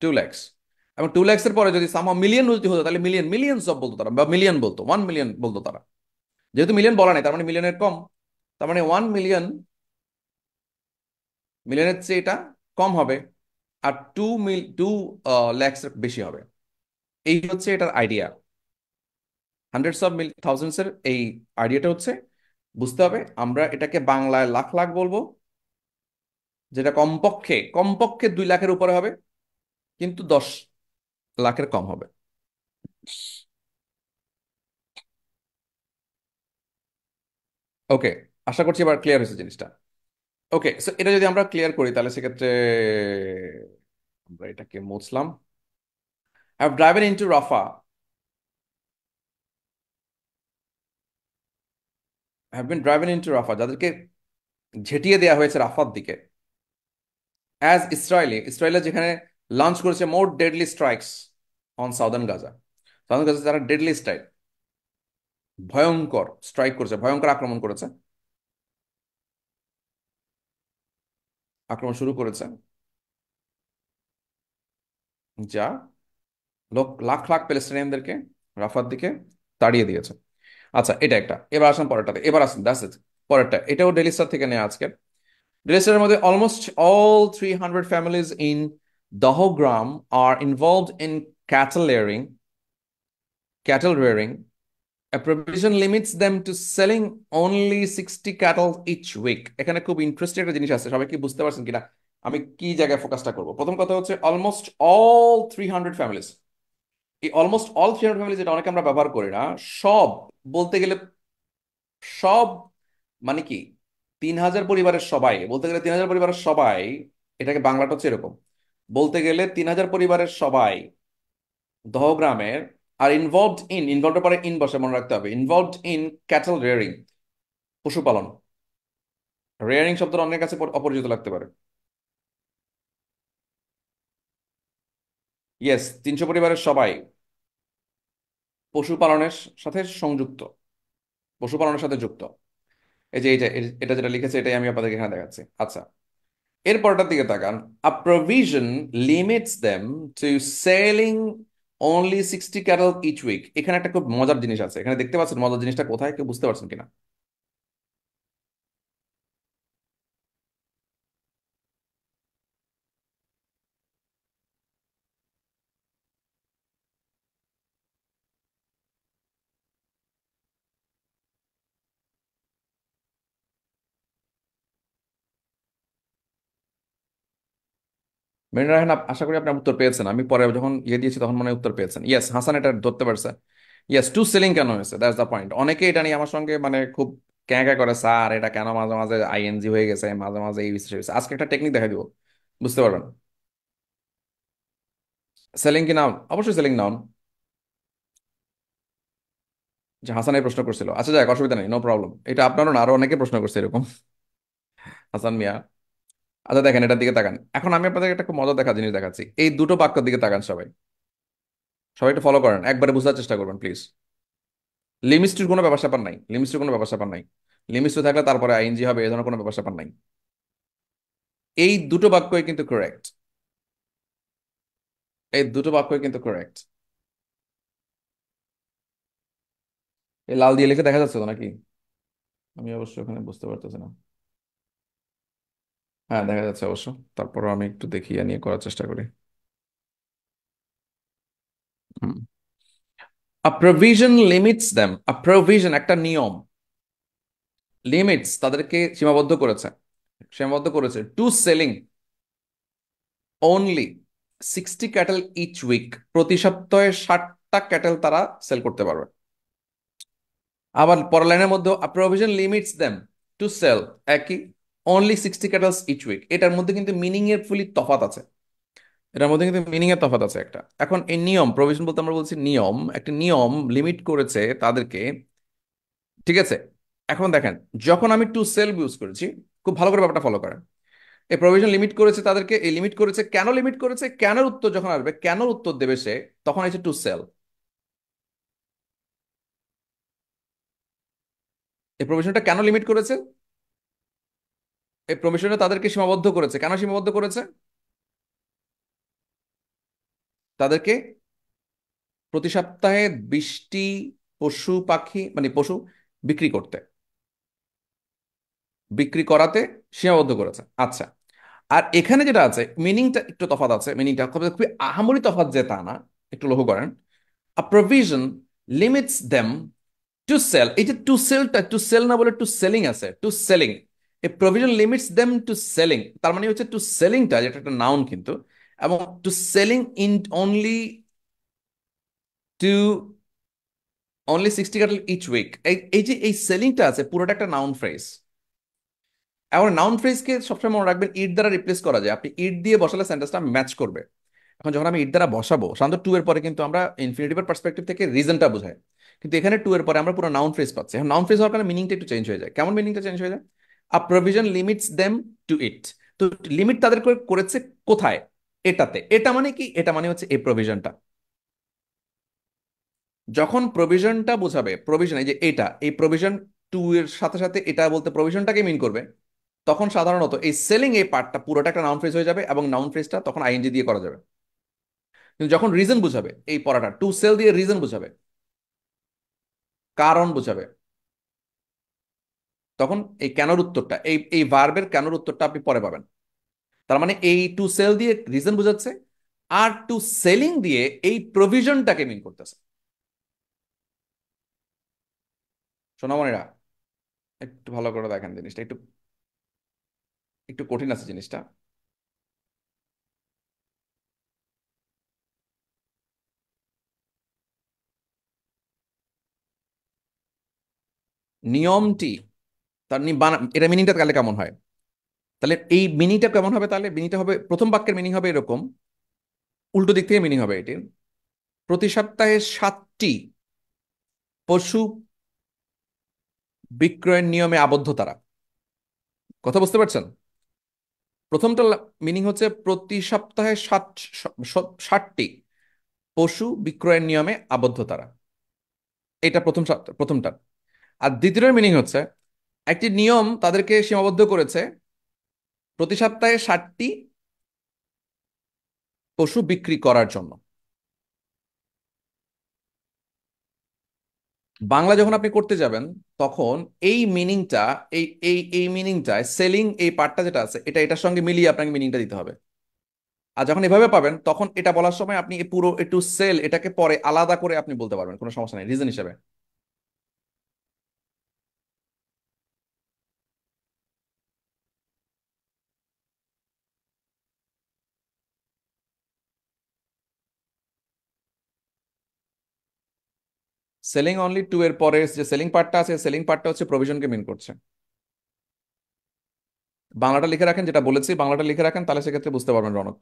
টু ল্যাক্স এবং টু ল্যাক্সের পরে যদি সামা মিলিয়ন যদি হতো তাহলে মিলিয়ন মিলিয়ন সব বলতো তারা বা মিলিয়ন বলতো ওয়ান মিলিয়ন বলতো তারা যেহেতু মিলিয়ন বলা নেই তার মানে মিলিয়নের কম তার মানে ওয়ান মিলিয়ন মিলিয়নের চেয়ে এটা কম হবে আর টু মিল টু ল্যাক্স বেশি হবে এই হচ্ছে এটার আইডিয়া হান্ড্রেডস অফ মিল থাউজেন্ডসের এই আইডিয়াটা হচ্ছে বুঝতে হবে আমরা এটাকে বাংলায় লাখ লাখ বলবো যেটা কমপক্ষে কমপক্ষে দুই লাখের উপরে হবে কিন্তু দশ লাখের কম হবে ওকে আশা করছি এবার ক্লিয়ার হয়েছে জিনিসটা ওকে সো এটা যদি আমরা ক্লিয়ার করি তাহলে সেক্ষেত্রে আমরা এটাকে মুছলাম have driven into Rafah have been driven into Rafah যাদেরকে ঝেঁটিয়ে দেওয়া হয়েছে রাফার দিকে অ্যাজ ইসরায়েলি ইসরায়েলে যেখানে লঞ্চ করেছে more deadly strikes on southern Gaza southern Gaza তারা ডেডলি স্ট্রাইক ভয়ঙ্কর স্ট্রাইক করেছে ভয়ঙ্কর আক্রমণ করেছে আক্রমণ শুরু করেছে যা লোক লাখ লাখ প্যালেস্টাইনিয়ানদেরকে রাফার দিকে তাড়িয়ে দিয়েছে আচ্ছা এটা একটা এবার আসেন পরেরটাতে এবার আসুন দ্যাটস পরেরটা এটাও ডেলি থেকে নেওয়া আজকের ড্রেসের মধ্যে almost all three hundred families in Dahagram are involved in cattle rearing cattle rearing a provision limits them to selling only sixty cattle each week এখানে খুব ইন্টারেস্টিং একটা জিনিস আছে সবাই কি বুঝতে পারছেন কিনা আমি কি জায়গায় ফোকাসটা করবো প্রথম কথা হচ্ছে almost all three hundred families এই অলমোস্ট অল হান্ড্রেড ফ্যামিলিজ এটা অনেকে আমরা ব্যবহার করি না সব বলতে গেলে সব মানে কি তিন হাজার পরিবারের সবাই বলতে গেলে তিন হাজার পরিবারের সবাই এটাকে বাংলাটা হচ্ছে এরকম বলতে গেলে তিন হাজার পরিবারের সবাই দহগ্রামের আর ইনভলভ ইন ইনভলভ পরে ইন বসে মনে রাখতে হবে ইনভলভড ইন ক্যাটল রেয়ারিং পশুপালন রেয়ারিং শব্দটা অনেক কাছে অপরিচিত লাগতে পারে ইয়েস তিনশো পরিবারের সবাই পশুপালনের সাথে সংযুক্ত পশুপালনের সাথে যুক্ত এই যে এটা এটা যেটা লিখেছে এটাই আমি আপনাদের এখানে দেখাচ্ছি আচ্ছা এরপরটার দিকে তাকান a provision limits them to selling only sixty cattle each week এখানে একটা খুব মজার জিনিস আছে এখানে দেখতে পাচ্ছেন মজার জিনিসটা কোথায় কেউ বুঝতে পারছেন কিনা মিন রায়হান আশা করি আপনার উত্তর পেয়েছেন আমি পরে যখন ইয়ে দিয়েছি তখন মনে উত্তর পেয়েছেন ইয়েস হাসান এটা ধরতে পারছে ইয়েস টু সেলিং কেন হয়েছে দ্যাটস দ্য পয়েন্ট অনেকে এটা নিয়ে আমার সঙ্গে মানে খুব ক্যাঁ ক্যাঁ করে স্যার এটা কেন মাঝে মাঝে আইএনজি হয়ে গেছে মাঝে মাঝে এই বিষয় হয়েছে আজকে একটা টেকনিক দেখা দিব বুঝতে পারবেন সেলিং কি নাউন অবশ্যই সেলিং নাউন যে হাসান এই প্রশ্ন করছিল আচ্ছা যাক অসুবিধা নেই নো প্রবলেম এটা আপনারও না আরো অনেকে প্রশ্ন করছে এরকম হাসান মিয়া আচ্ছা দেখেন এটার দিকে তাকান এখন আমি আপনাদের একটা খুব মজা দেখা জিনিস দেখাচ্ছি এই দুটো বাক্যের দিকে তাকান সবাই সবাই একটু ফলো করেন একবারে বোঝার চেষ্টা করবেন প্লিজ লিমিস্ট্রির কোনো ব্যাপার পান নাই লিমিস্ট্রির কোনো ব্যাপার পান নাই লিমিস্ট্রি থাকলে তারপরে আইনজি হবে এ ধরনের কোনো ব্যবসা পান নাই এই দুটো বাক্যই কিন্তু করেক্ট এই দুটো বাক্যই কিন্তু করেক্ট এই লাল দিয়ে লিখে দেখা যাচ্ছে তো নাকি আমি অবশ্য ওখানে বুঝতে পারতেছি না হ্যাঁ দেখা যাচ্ছে অবশ্য তারপর আমি একটু দেখি নিয়ে করার চেষ্টা করি hmm a provision limits them a provision একটা নিয়ম লিমিটস তাদেরকে সীমাবদ্ধ করেছে সীমাবদ্ধ করেছে to selling only sixty cattle each week প্রতি সপ্তাহে ষাটটা ক্যাটেল তারা সেল করতে পারবে আবার পরের লাইনের মধ্যে provision limits them to sell একই only sixty cattles each week এটার মধ্যে কিন্তু মিনিংয়ের ফুলি তফাত আছে এটার মধ্যে কিন্তু মিনিংয়ের তফাত আছে একটা এখন এই নিয়ম প্রভিশন বলতে আমরা বলছি নিয়ম একটা নিয়ম লিমিট করেছে তাদেরকে ঠিক আছে এখন দেখেন যখন আমি টু সেল ইউজ করেছি খুব ভালো করে ব্যাপারটা ফলো করেন এই প্রভিশন লিমিট করেছে তাদেরকে এই লিমিট করেছে কেন লিমিট করেছে কেন উত্তর যখন আসবে কেন উত্তর দেবে সে তখন এসে টু সেল এই প্রভিশনটা কেন লিমিট করেছে এই প্রমিশনে তাদেরকে সীমাবদ্ধ করেছে কেন সীমাবদ্ধ করেছে তাদেরকে প্রতি সপ্তাহে বিশটি পশু পাখি মানে পশু বিক্রি করতে বিক্রি করাতে সীমাবদ্ধ করেছে আচ্ছা আর এখানে যেটা আছে মিনিংটা একটু তফাৎ আছে মিনিংটা খুবই আহামরি তফাৎ যে তা না একটু লক্ষ্য করেন a provision limits them to sell এই যে টু সেলটা টু সেল না বলে টু সেলিং আছে to selling a provision limits them to selling তার মানে হচ্ছে টু সেলিংটা যেটা একটা নাউন কিন্তু এবং to selling in only to only sixty cattle each week এই যে এই সেলিংটা আছে পুরোটা একটা নাউন ফ্রেজ এবং নাউন ফ্রেজকে সবসময় মনে রাখবেন ইট দ্বারা রিপ্লেস করা যায় আপনি ইট দিয়ে বসালে সেন্টেন্সটা ম্যাচ করবে এখন যখন আমি ইট দ্বারা বসাবো সাধারণত টু এর পরে কিন্তু আমরা ইনফিনিটিভের পার্সপেক্টিভ থেকে রিজনটা বোঝাই কিন্তু এখানে টু এর পরে আমরা পুরো নাউন ফ্রেজ পাচ্ছি এখন নাউন ফ্রেজ হওয়ার কারণে মিনিংটা একটু চেঞ্জ হয়ে যায় কেমন মিনিংটা চেঞ্জ হয়ে যায় a provision limits them to it তো লিমিট তাদের করেছে কোথায় এটাতে এটা মানে কি এটা মানে হচ্ছে এই প্রভিশনটা যখন প্রভিশনটা বোঝাবে প্রভিশন এই যে এটা এই প্রভিশন টু এর সাথে সাথে এটা বলতে প্রভিশনটাকে মিন করবে তখন সাধারণত এই সেলিং এই পার্টটা পুরোটা একটা নাউন ফ্রেজ হয়ে যাবে এবং নাউন ফ্রেজটা তখন আইএনজি দিয়ে করা যাবে কিন্তু যখন রিজন বোঝাবে এই পড়াটা টু সেল দিয়ে রিজন বোঝাবে কারণ বোঝাবে তখন এই কেনর উত্তরটা এই এই ভার্বের কেনর উত্তরটা আপনি পরে পাবেন তার মানে এই টু সেল দিয়ে রিজন বোঝাচ্ছে আর টু সেলিং দিয়ে এই প্রভিশনটাকে মিন করতেছে সোনামণিরা একটু ভালো করে দেখেন জিনিসটা একটু একটু কঠিন আছে জিনিসটা নিয়মটি তার এটা মিনিংটা তাহলে কেমন হয় তাহলে এই মিনিংটা কেমন হবে তাহলে মিনিংটা হবে প্রথম বাক্যের মিনিং হবে এরকম উল্টো দিক থেকে মিনিং হবে এটির প্রতি সপ্তাহে সাতটি পশু বিক্রয়ের নিয়মে আবদ্ধ তারা কথা বুঝতে পারছেন প্রথমটা মিনিং হচ্ছে প্রতি সপ্তাহে ষাট ষাটটি পশু বিক্রয়ের নিয়মে আবদ্ধ তারা এটা প্রথম প্রথমটা আর দ্বিতীয় মিনিং হচ্ছে একটি নিয়ম তাদেরকে সীমাবদ্ধ করেছে প্রতি সপ্তাহে ষাটটি পশু বিক্রি করার জন্য বাংলা যখন আপনি করতে যাবেন তখন এই মিনিংটা এই এই এই মিনিংটায় সেলিং এই পার্টটা যেটা আছে এটা এটার সঙ্গে মিলিয়ে আপনাকে মিনিংটা দিতে হবে আর যখন এভাবে পাবেন তখন এটা বলার সময় আপনি পুরো একটু সেল এটাকে পরে আলাদা করে আপনি বলতে পারবেন কোনো সমস্যা নেই রিজন হিসেবে সেলিং অনলি টু এর পরে যে সেলিং পার্টটা আছে সেলিং পার্টটা হচ্ছে প্রভিশনকে মিন করছে বাংলাটা লিখে রাখেন যেটা বলেছি বাংলাটা লিখে রাখেন তাহলে সেক্ষেত্রে বুঝতে পারবেন রনক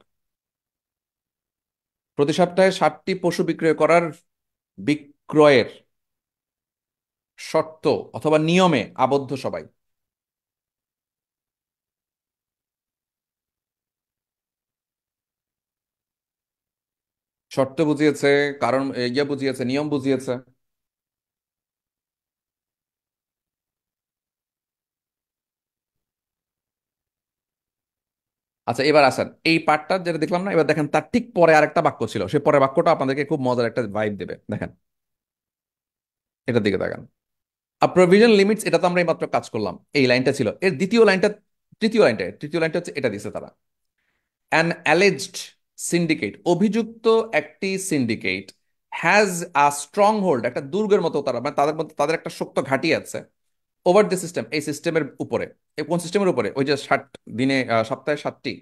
প্রতি সপ্তাহে ষাটটি পশু বিক্রয় করার বিক্রয়ের শর্ত অথবা নিয়মে আবদ্ধ সবাই শর্ত বুঝিয়েছে কারণ ইয়ে বুঝিয়েছে নিয়ম বুঝিয়েছে আচ্ছা এবার আসেন এই পার্টটা যেটা দেখলাম না এবার দেখেন তার ঠিক পরে আরেকটা বাক্য ছিল সে পরে বাক্যটা আপনাদেরকে খুব মজার একটা ভাইব দেবে দেখেন এটার দিকে দেখেন আর প্রভিশন লিমিটস এটা তো আমরা এইমাত্র কাজ করলাম এই লাইনটা ছিল এর দ্বিতীয় লাইনটা তৃতীয় লাইনটা তৃতীয় লাইনটা হচ্ছে এটা দিছে তারা অ্যান অ্যালেজড সিন্ডিকেট অভিযুক্ত একটি syndicate has a strong hold একটা দুর্গের মতো তারা মানে তাদের মধ্যে তাদের একটা শক্ত ঘাঁটি আছে ওভার দ্য সিস্টেম এই সিস্টেমের উপরে এই কোন সিস্টেমের উপরে ওই যে ষাট দিনে সপ্তাহে ষাটটি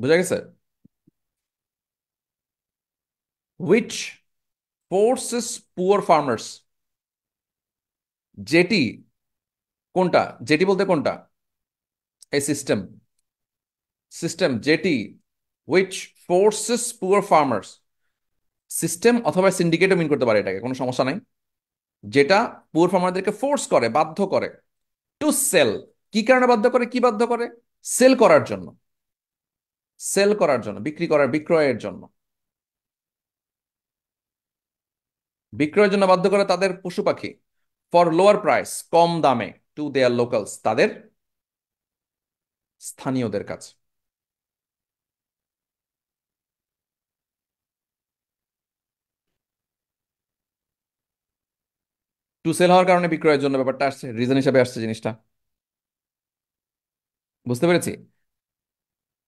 বুঝা গেছে উইচ ফোর্সেস পুয়ার ফার্মার্স যেটি কোনটা যেটি বলতে কোনটা এই সিস্টেম সিস্টেম যেটি which forces poor farmers system অথবা সিন্ডিকেটও মিন করতে পারে এটাকে কোনো সমস্যা নাই যেটা পুয়ার ফার্মারদেরকে ফোর্স করে বাধ্য করে টু সেল কি কারণে বাধ্য করে কি বাধ্য করে সেল করার জন্য সেল করার জন্য বিক্রি করার বিক্রয়ের জন্য বিক্রয়ের জন্য বাধ্য করে তাদের পশু পাখি ফর লোয়ার প্রাইস কম দামে টু দেয়ার লোকালস তাদের স্থানীয়দের কাছে টু সেল হওয়ার কারণে বিক্রয়ের জন্য ব্যাপারটা আসছে রিজন হিসাবে আসছে জিনিসটা বুঝতে পেরেছি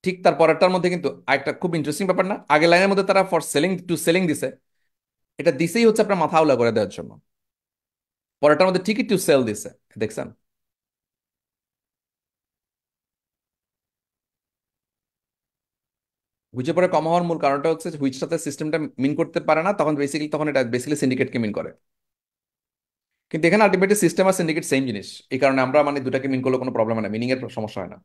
ঠিক তার পরেরটার মধ্যে কিন্তু একটা খুব ইন্টারেস্টিং ব্যাপার না আগের লাইনের মধ্যে তারা ফর সেলিং টু সেলিং দিছে এটা দিছেই হচ্ছে আপনার মাথা উলা করে দেওয়ার জন্য পরেরটার মধ্যে ঠিকই টু সেল দিছে দেখছেন বুঝে পরে কম হওয়ার মূল কারণটা হচ্ছে হুইচটাতে সিস্টেমটা মিন করতে পারে না তখন বেসিক্যালি তখন এটা বেসিক্যালি সিন্ডিকেটকে মিন করে কিন্তু এখানে আলটিমেটলি সিস্টেম আর সিন্ডিকেট সেম জিনিস এই কারণে আমরা মানে দুটাকে মিন করলে কোনো প্রবলেম হয় না মিনিং এর সমস্যা হয় না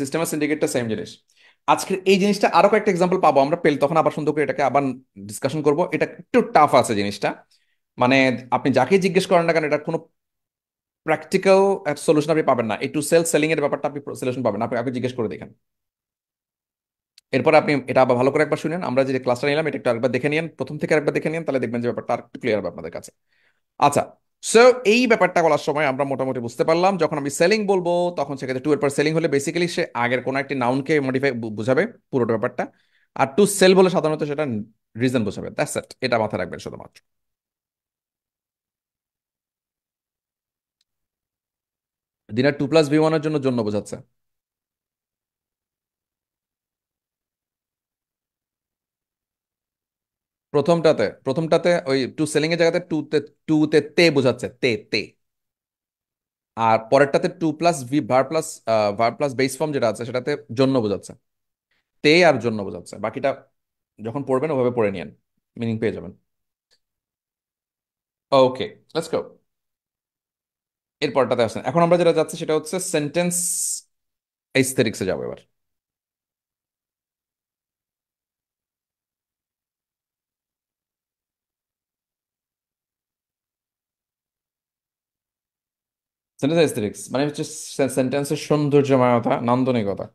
সিস্টেম আর সিন্ডিকেটটা সেম জিনিস আজকের এই জিনিসটা আরো কয়েকটা এক্সাম্পল পাবো আমরা পেল তখন আবার সুন্দর করে এটাকে আবার ডিসকাশন করবো এটা একটু টাফ আছে জিনিসটা মানে আপনি যাকে জিজ্ঞেস করেন না কেন এটা কোনো প্র্যাকটিক্যাল সলিউশন আপনি পাবেন না একটু সেল সেলিং এর ব্যাপারটা আপনি সলিউশন পাবেন আপনি আপনি জিজ্ঞেস করে দেখেন এরপর আপনি এটা আবার ভালো করে একবার শুনেন আমরা যে ক্লাসটা নিলাম এটা একটু একবার দেখে নিন প্রথম থেকে একবার দেখে নিন তাহলে দেখবেন যে ব্যাপারটা আর একটু ক্লিয়ার হবে আপনাদের কাছে আচ্ছা সো এই ব্যাপারটা বলার সময় আমরা মোটামুটি বুঝতে পারলাম যখন আমি সেলিং বলবো তখন সেক্ষেত্রে টু এর পর সেলিং হলে বেসিক্যালি সে আগের কোনো একটি নাউনকে মডিফাই বোঝাবে পুরো ব্যাপারটা আর টু সেল বলে সাধারণত সেটা রিজন বোঝাবে দ্যাটস ইট এটা মাথায় রাখবেন শুধুমাত্র দিনার টু প্লাস ভি ওয়ানের জন্য জন্য বোঝাচ্ছে প্রথমটাতে প্রথমটাতে ওই টু সেলিং এর জায়গাতে টু তে টু তে তে বোঝাচ্ছে তে তে আর পরেরটাতে to plus V verb plus verb plus base form যেটা আছে সেটাতে জন্য বোঝাচ্ছে তে আর জন্য বোঝাচ্ছে বাকিটা যখন পড়বেন ওভাবে পড়ে নিয়েন মিনিং পেয়ে যাবেন ওকে লেটস গো এরপরটাতে আসেন এখন আমরা যেটা যাচ্ছি সেটা হচ্ছে সেন্টেন্স এস্থেটিক্সে যাবো এবার সেন্টেন্স মানে হচ্ছে সেন্টেন্সের সৌন্দর্যময়তা নান্দনিকতা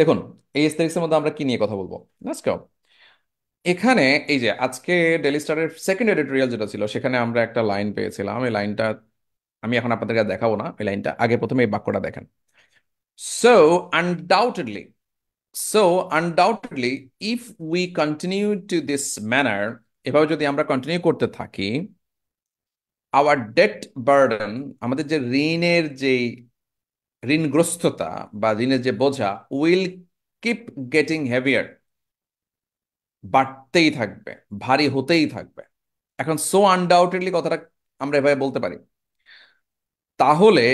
দেখুন এই এস্থেটিক্সের মধ্যে আমরা কি নিয়ে কথা বলবো এখানে এই যে আজকে ডেলি স্টারের সেকেন্ড এডিটোরিয়াল যেটা ছিল সেখানে আমরা একটা লাইন পেয়েছিলাম এই লাইনটা আমি এখন আপনাদেরকে দেখাবো না এই লাইনটা আগে প্রথমে এই বাক্যটা দেখেন so undoubtedly so undoubtedly if we continue to this manner এভাবে যদি আমরা কন্টিনিউ করতে থাকি আওয়ার ডেট বার্ডন আমাদের যে ঋণের যে ঋণগ্রস্ততা বা ঋণের যে বোঝা উইল কিপ গেটিং হেভিয়ার বাড়তেই থাকবে ভারী হতেই থাকবে এখন সো আনডাউটেডলি কথাটা আমরা এভাবে বলতে পারি তাহলে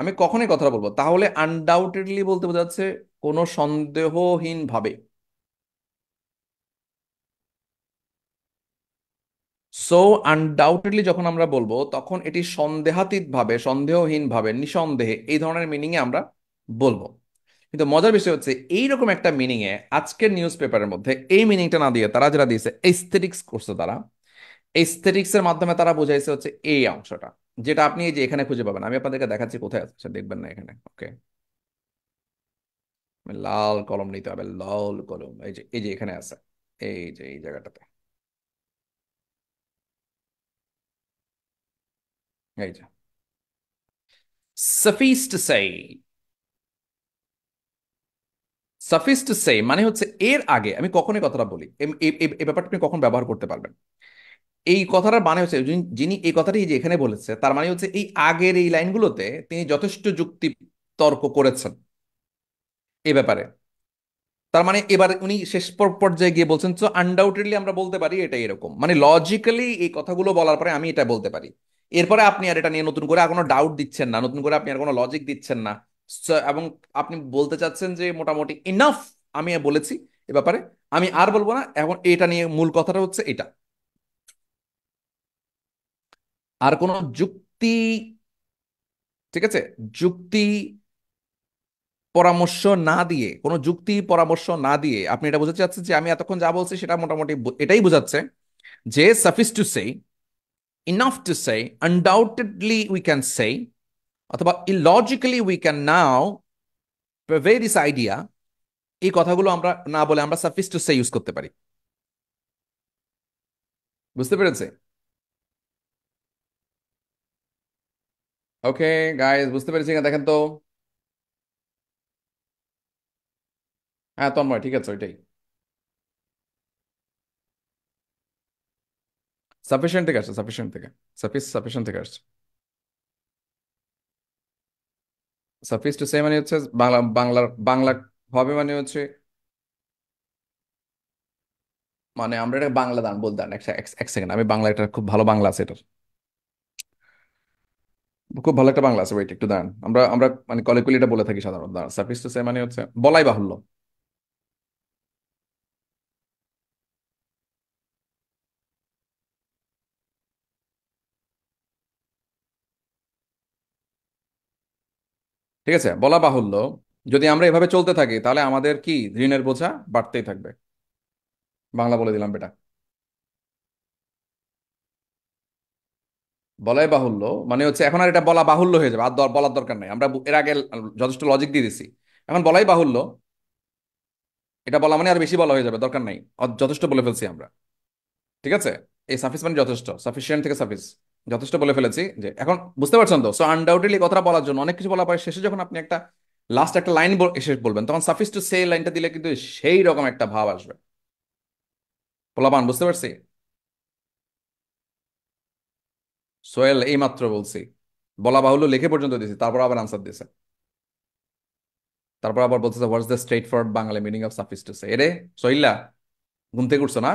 আমি কখনই কথাটা বলবো তাহলে আনডাউটেডলি বলতে বোঝাচ্ছে কোনো সন্দেহহীনভাবে ভাবে সো আনডাউটেডলি যখন আমরা বলবো তখন এটি সন্দেহাতীত ভাবে সন্দেহহীন ভাবে নিঃসন্দেহে এই ধরনের মিনিংয়ে আমরা বলবো কিন্তু মজার বিষয় হচ্ছে এইরকম একটা মিনিংয়ে আজকের নিউজ পেপারের মধ্যে এই মিনিংটা না দিয়ে তারা যারা দিয়েছে এস্থেটিক্স করছে তারা এস্থেটিক্সের মাধ্যমে তারা বোঝাইছে হচ্ছে এই অংশটা যেটা আপনি এই যে এখানে খুঁজে পাবেন আমি আপনাদেরকে দেখাচ্ছি কোথায় আছে আচ্ছা, দেখবেন না এখানে ওকে লাল কলম নিতে হবে লাল কলম এই যে এই যে এখানে আছে এই যে এই জায়গাটাতে এই যে সাফিস টু সেই সাফিস টু সেই মানে হচ্ছে এর আগে আমি কখন এই কথাটা বলি এই ব্যাপারটা আপনি কখন ব্যবহার করতে পারবেন এই কথাটার মানে হচ্ছে যিনি এই কথাটি যে এখানে বলেছে তার মানে হচ্ছে এই আগের এই লাইনগুলোতে তিনি যথেষ্ট যুক্তি তর্ক করেছেন এ ব্যাপারে তার মানে এবার উনি শেষ পর্যায়ে গিয়ে বলছেন তো আনডাউটেডলি আমরা বলতে পারি এটা এরকম মানে লজিক্যালি এই কথাগুলো বলার পরে আমি এটা বলতে পারি এরপরে আপনি আর এটা নিয়ে নতুন করে আর কোনো ডাউট দিচ্ছেন না নতুন করে আপনি আর কোনো লজিক দিচ্ছেন না এবং আপনি বলতে চাচ্ছেন যে মোটামুটি ইনাফ আমি বলেছি এ ব্যাপারে আমি আর বলবো না এখন এটা নিয়ে মূল কথাটা হচ্ছে এটা আর কোনো যুক্তি ঠিক আছে যুক্তি পরামর্শ না দিয়ে কোনো যুক্তি পরামর্শ না দিয়ে আপনি এটা বোঝাতে চাচ্ছেন যে আমি এতক্ষণ যা বলছি সেটা মোটামুটি এটাই বোঝাচ্ছে যে suffice to say enough to say, undoubtedly we can say, অথবা illogically we can now purvey this idea এই কথাগুলো আমরা না বলে আমরা সাফিস টু সে ইউজ করতে পারি বুঝতে পেরেছে ওকে গাইজ বুঝতে পেরেছি দেখেন তো হ্যাঁ তন্ময় ঠিক আছে ওইটাই সাফিসিয়েন্ট থেকে আসছে সাফিসিয়েন্ট থেকে সাফিস সাফিসিয়েন্ট থেকে আসছে সাফিস টু সে মানে হচ্ছে বাংলা বাংলার বাংলা হবে মানে হচ্ছে মানে আমরা এটা বাংলা দান বলতাম এক সেকেন্ড আমি বাংলা এটা খুব ভালো বাংলা আছে এটার খুব ভালো একটা বাংলা আছে ওইটা একটু দাঁড়ান আমরা আমরা মানে কলেকুলি এটা বলে থাকি সাধারণত সাফিস টু সে মানে হচ্ছে বলাই বাহুল্য ঠিক আছে বলা বাহুল্য যদি আমরা এভাবে চলতে থাকি তাহলে আমাদের কি ঋণের বোঝা বাড়তেই থাকবে বাংলা বলে দিলাম বেটা বলাই বাহুল্য মানে হচ্ছে এখন আর এটা বলা বাহুল্য হয়ে যাবে আর বলার দরকার নাই আমরা এর আগে যথেষ্ট লজিক দিয়ে দিছি এখন বলাই বাহুল্য এটা বলা মানে আর বেশি বলা হয়ে যাবে দরকার নাই যথেষ্ট বলে ফেলছি আমরা ঠিক আছে এই সাফিস মানে যথেষ্ট সাফিসিয়েন্ট থেকে সাফিস যথেষ্ট বলে ফেলেছি যে এখন বুঝতে পারছেন তো সো আনডাউটেডলি কথাটা বলার জন্য অনেক কিছু বলার পরে শেষে যখন আপনি একটা লাস্ট একটা লাইন এসে বলবেন তখন সাফিস টু সে লাইনটা দিলে কিন্তু সেই রকম একটা ভাব আসবে পোলাপান বুঝতে পারছি সোয়েল এই মাত্র বলছি বলা বাহুল্য লেখে পর্যন্ত দিয়েছি তারপর আবার আনসার দিয়েছে তারপর আবার বলতেছে what's the straightforward Bangla meaning of suffice to say এরে সোহিল্লা ঘুম থেকে উঠছো না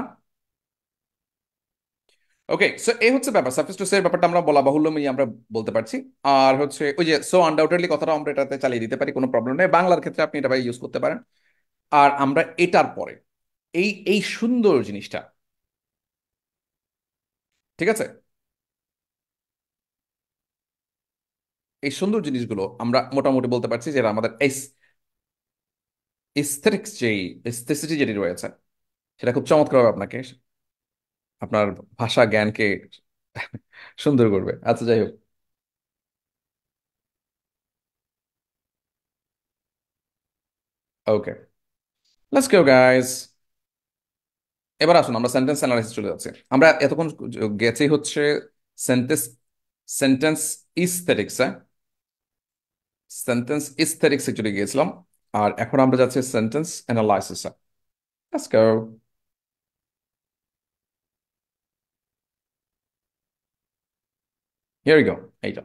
ওকে সো এই হচ্ছে ব্যাপার সার্ফেস টু সে ব্যাপারটা আমরা বলা বাহুল্য মিলিয়ে আমরা বলতে পারছি আর হচ্ছে ওই যে সো আনডাউটেডলি কথাটা আমরা এটাতে চালিয়ে দিতে পারি কোনো প্রবলেম নেই বাংলার ক্ষেত্রে আপনি এটা ইউজ করতে পারেন আর আমরা এটার পরে এই এই সুন্দর জিনিসটা ঠিক আছে এই সুন্দর জিনিসগুলো আমরা মোটামুটি বলতে পারছি যেটা আমাদের এস্থেটিক্স যেই এস্থেসিটি যেটি রয়েছে সেটা খুব চমৎকারভাবে আপনাকে আপনার ভাষা জ্ঞানকে সুন্দর করবে আচ্ছা যাই হোক ওকে লেটস গো গাইস এবার আসুন আমরা সেন্টেন্স অ্যানালাইসিস চলে যাচ্ছি আমরা এতক্ষণ গেছি হচ্ছে সেন্টেন্স সেন্টেন্স ইস্থেটিক্সে সেন্টেন্স ইস্থেটিক্সে চলে গিয়েছিলাম আর এখন আমরা যাচ্ছি সেন্টেন্স অ্যানালাইসিসে লেটস গো হিয়ার গো এইটা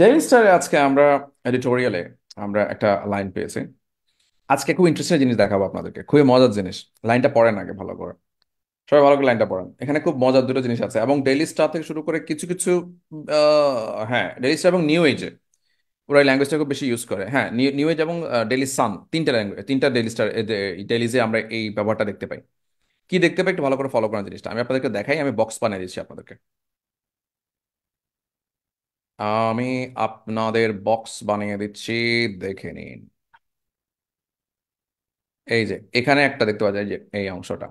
ডেইলি স্টারে আজকে আমরা এডিটোরিয়ালে আমরা একটা লাইন পেয়েছি আজকে খুব ইন্টারেস্টিং জিনিস দেখাবো আপনাদেরকে খুবই মজার জিনিস লাইনটা পড়েন আগে ভালো করে সবাই ভালো করে লাইনটা পড়েন এখানে খুব মজার দুটো জিনিস আছে এবং ডেইলি স্টার থেকে শুরু করে কিছু কিছু হ্যাঁ ডেইলি স্টার এবং নিউ এজে ওরা ল্যাঙ্গুয়েজটা খুব বেশি ইউজ করে হ্যাঁ নিউ এজ এবং ডেইলি সান তিনটা ল্যাঙ্গুয়েজ তিনটা ডেইলি স্টার ডেইলিজে আমরা এই ব্যবহারটা দেখতে পাই কি দেখতে পাই একটু ভালো করে ফলো করার জিনিসটা আমি আপনাদেরকে দেখাই আমি বক্স বানিয়ে দিচ্ছি আপনাদেরকে আমি আপনাদের বক্স বানিয়ে দিচ্ছি দেখে নিন এই যে এখানে একটা দেখতে পাওয়া যায় যে এই অংশটা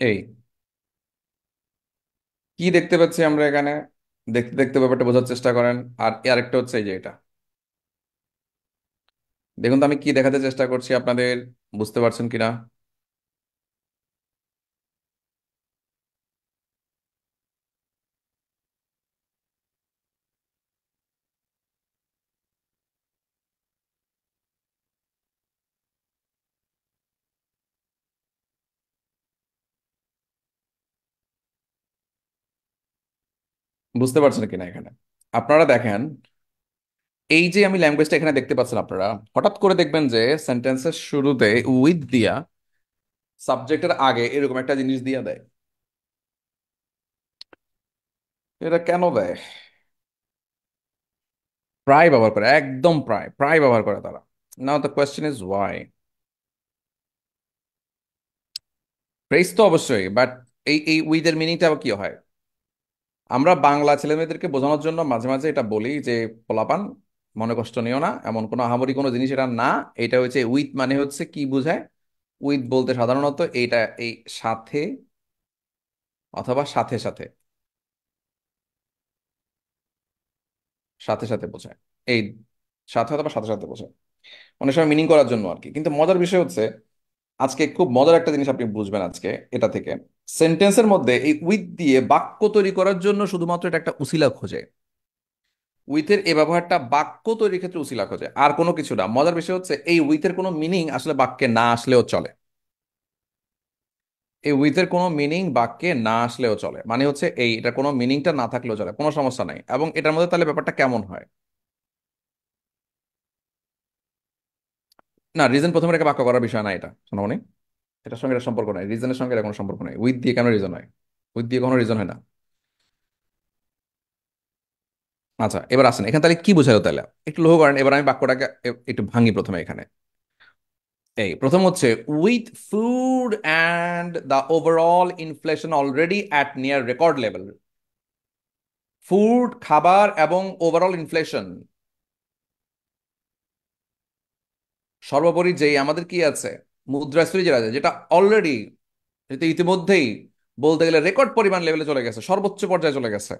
এই কি দেখতে পাচ্ছি আমরা এখানে দেখতে দেখতে ব্যাপারটা বোঝার চেষ্টা করেন আর আরেকটা হচ্ছে এই যে এটা দেখুন তো আমি কি দেখাতে চেষ্টা করছি আপনাদের বুঝতে পারছেন কিনা বুঝতে পারছেন কিনা এখানে আপনারা দেখেন এই যে আমি ল্যাঙ্গুয়েজটা এখানে দেখতে পাচ্ছেন আপনারা হঠাৎ করে দেখবেন যে সেন্টেন্সের শুরুতে উইথ দিয়া সাবজেক্টের আগে এরকম একটা জিনিস দিয়া দেয় এটা কেন দেয় প্রায় ব্যবহার করে একদম প্রায় প্রায় ব্যবহার করে তারা now the question is why press তো অবশ্যই বাট এই এই উইদের মিনিংটা কি হয় আমরা বাংলা ছেলেমেয়েদেরকে বোঝানোর জন্য মাঝে মাঝে এটা বলি যে পোলাপান মনে কষ্ট নিও না এমন কোনো আহামরি কোনো জিনিস এটা না এটা হচ্ছে উইথ মানে হচ্ছে কি বোঝায় উইথ বলতে সাধারণত এইটা এই সাথে অথবা সাথে সাথে সাথে সাথে বোঝায় এই সাথে অথবা সাথে সাথে বোঝায় অনেক সময় মিনিং করার জন্য আর কি কিন্তু মজার বিষয় হচ্ছে আজকে খুব মজার একটা জিনিস আপনি বুঝবেন আজকে এটা থেকে সেন্টেন্সের মধ্যে এই উইথ দিয়ে বাক্য তৈরি করার জন্য শুধুমাত্র এটা একটা উসিলা খোঁজে উইথের এ ব্যবহারটা বাক্য তৈরির ক্ষেত্রে উসিলা খোঁজে আর কোনো কিছু না মজার বিষয় হচ্ছে এই উইথের কোনো মিনিং আসলে বাক্যে না আসলেও চলে এই উইথের কোনো মিনিং বাক্যে না আসলেও চলে মানে হচ্ছে এই এটা কোনো মিনিংটা না থাকলেও চলে কোনো সমস্যা নাই এবং এটার মধ্যে তাহলে ব্যাপারটা কেমন হয় না রিজন প্রথমে এটাকে বাক্য করার বিষয় না এটা শোনামনি এটার সঙ্গে এটা সম্পর্ক নাই রিজনের সঙ্গে এটা কোনো সম্পর্ক নাই উইথ দিয়ে কেন রিজন হয় উইথ দিয়ে কোনো রিজন হয় না আচ্ছা এবার আসেন এখানে তাহলে কি বোঝালো তাহলে একটু লক্ষ্য করেন এবার আমি বাক্যটাকে একটু ভাঙি প্রথমে এখানে এই প্রথম হচ্ছে with food and the overall inflation already at near record level food খাবার এবং ওভারঅল ইনফ্লেশন সর্বোপরি যে আমাদের কি আছে মুদ্রাস্ফীতি যেটা আছে যেটা অলরেডি ইতিমধ্যেই বলতে গেলে রেকর্ড পরিমাণ লেভেলে চলে গেছে সর্বোচ্চ পর্যায়ে চলে গেছে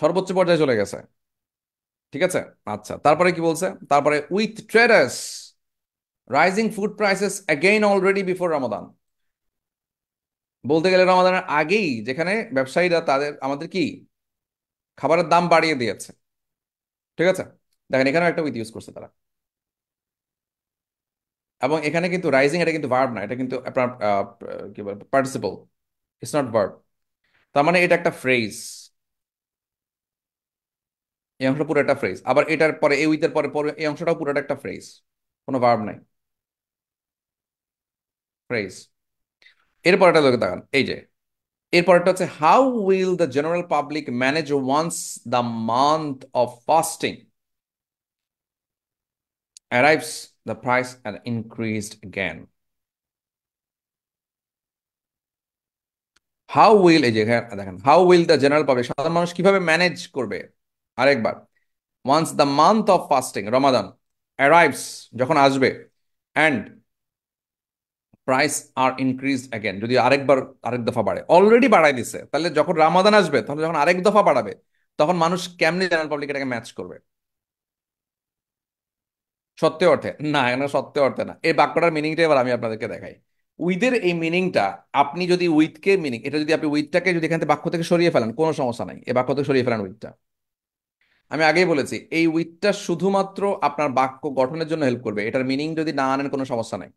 সর্বোচ্চ পর্যায়ে চলে গেছে ঠিক আছে আচ্ছা তারপরে কি বলছে তারপরে with traders rising food prices again already before Ramadan বলতে গেলে রমাদানের আগেই যেখানে ব্যবসায়ীরা তাদের আমাদের কি খাবারের দাম বাড়িয়ে দিয়েছে ঠিক আছে দেখেন এখানেও একটা উইথ ইউজ করছে তারা এবং এখানে কিন্তু রাইজিং এটা কিন্তু ভার্ব না এটা কিন্তু আপনার কি বলে পার্টিসিপল ইটস নট ভার্ব তার মানে এটা একটা ফ্রেজ এই অংশটা পুরো একটা ফ্রেজ আবার এটার পরে এই উইথের পরে পরে এই অংশটাও পুরো একটা ফ্রেজ কোনো ভার্ব নাই ফ্রেজ এরপর একটা লোকে দেখান এই যে এরপরটা হচ্ছে how will the general public manage once the month of fasting arrives the price and increased again how will এই যে হ্যাঁ, দেখেন how will the general public সাধারণ মানুষ কিভাবে ম্যানেজ করবে আরেকবার once the month of fasting Ramadan arrives যখন আসবে and price are increase again যদি আরেকবার আরেক দফা বাড়ে অলরেডি বাড়াই দিছে তাহলে যখন রামাদান আসবে তাহলে যখন আরেক দফা বাড়াবে তখন মানুষ কেমনি জেনারেল পাবলিক এটাকে ম্যাচ করবে সত্যি অর্থে না এখানে সত্যি অর্থে না এই বাক্যটার মিনিংটা এবার আমি আপনাদেরকে দেখাই উইদের এই মিনিংটা আপনি যদি উইথকে মিনিং এটা যদি আপনি উইথটাকে যদি এখান থেকে বাক্য থেকে সরিয়ে ফেলেন কোনো সমস্যা নাই এই বাক্য থেকে সরিয়ে ফেলেন উইথটা আমি আগেই বলেছি এই উইথটা শুধুমাত্র আপনার বাক্য গঠনের জন্য হেল্প করবে এটার মিনিং যদি না আনেন কোনো সমস্যা নাই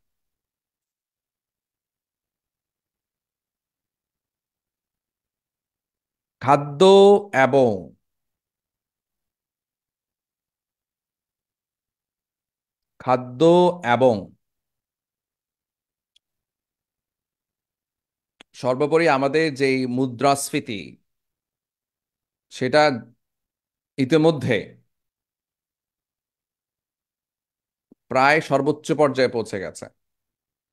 খাদ্য এবং খাদ্য এবং সর্বোপরি আমাদের যেই মুদ্রাস্ফীতি সেটা ইতিমধ্যে প্রায় সর্বোচ্চ পর্যায়ে পৌঁছে গেছে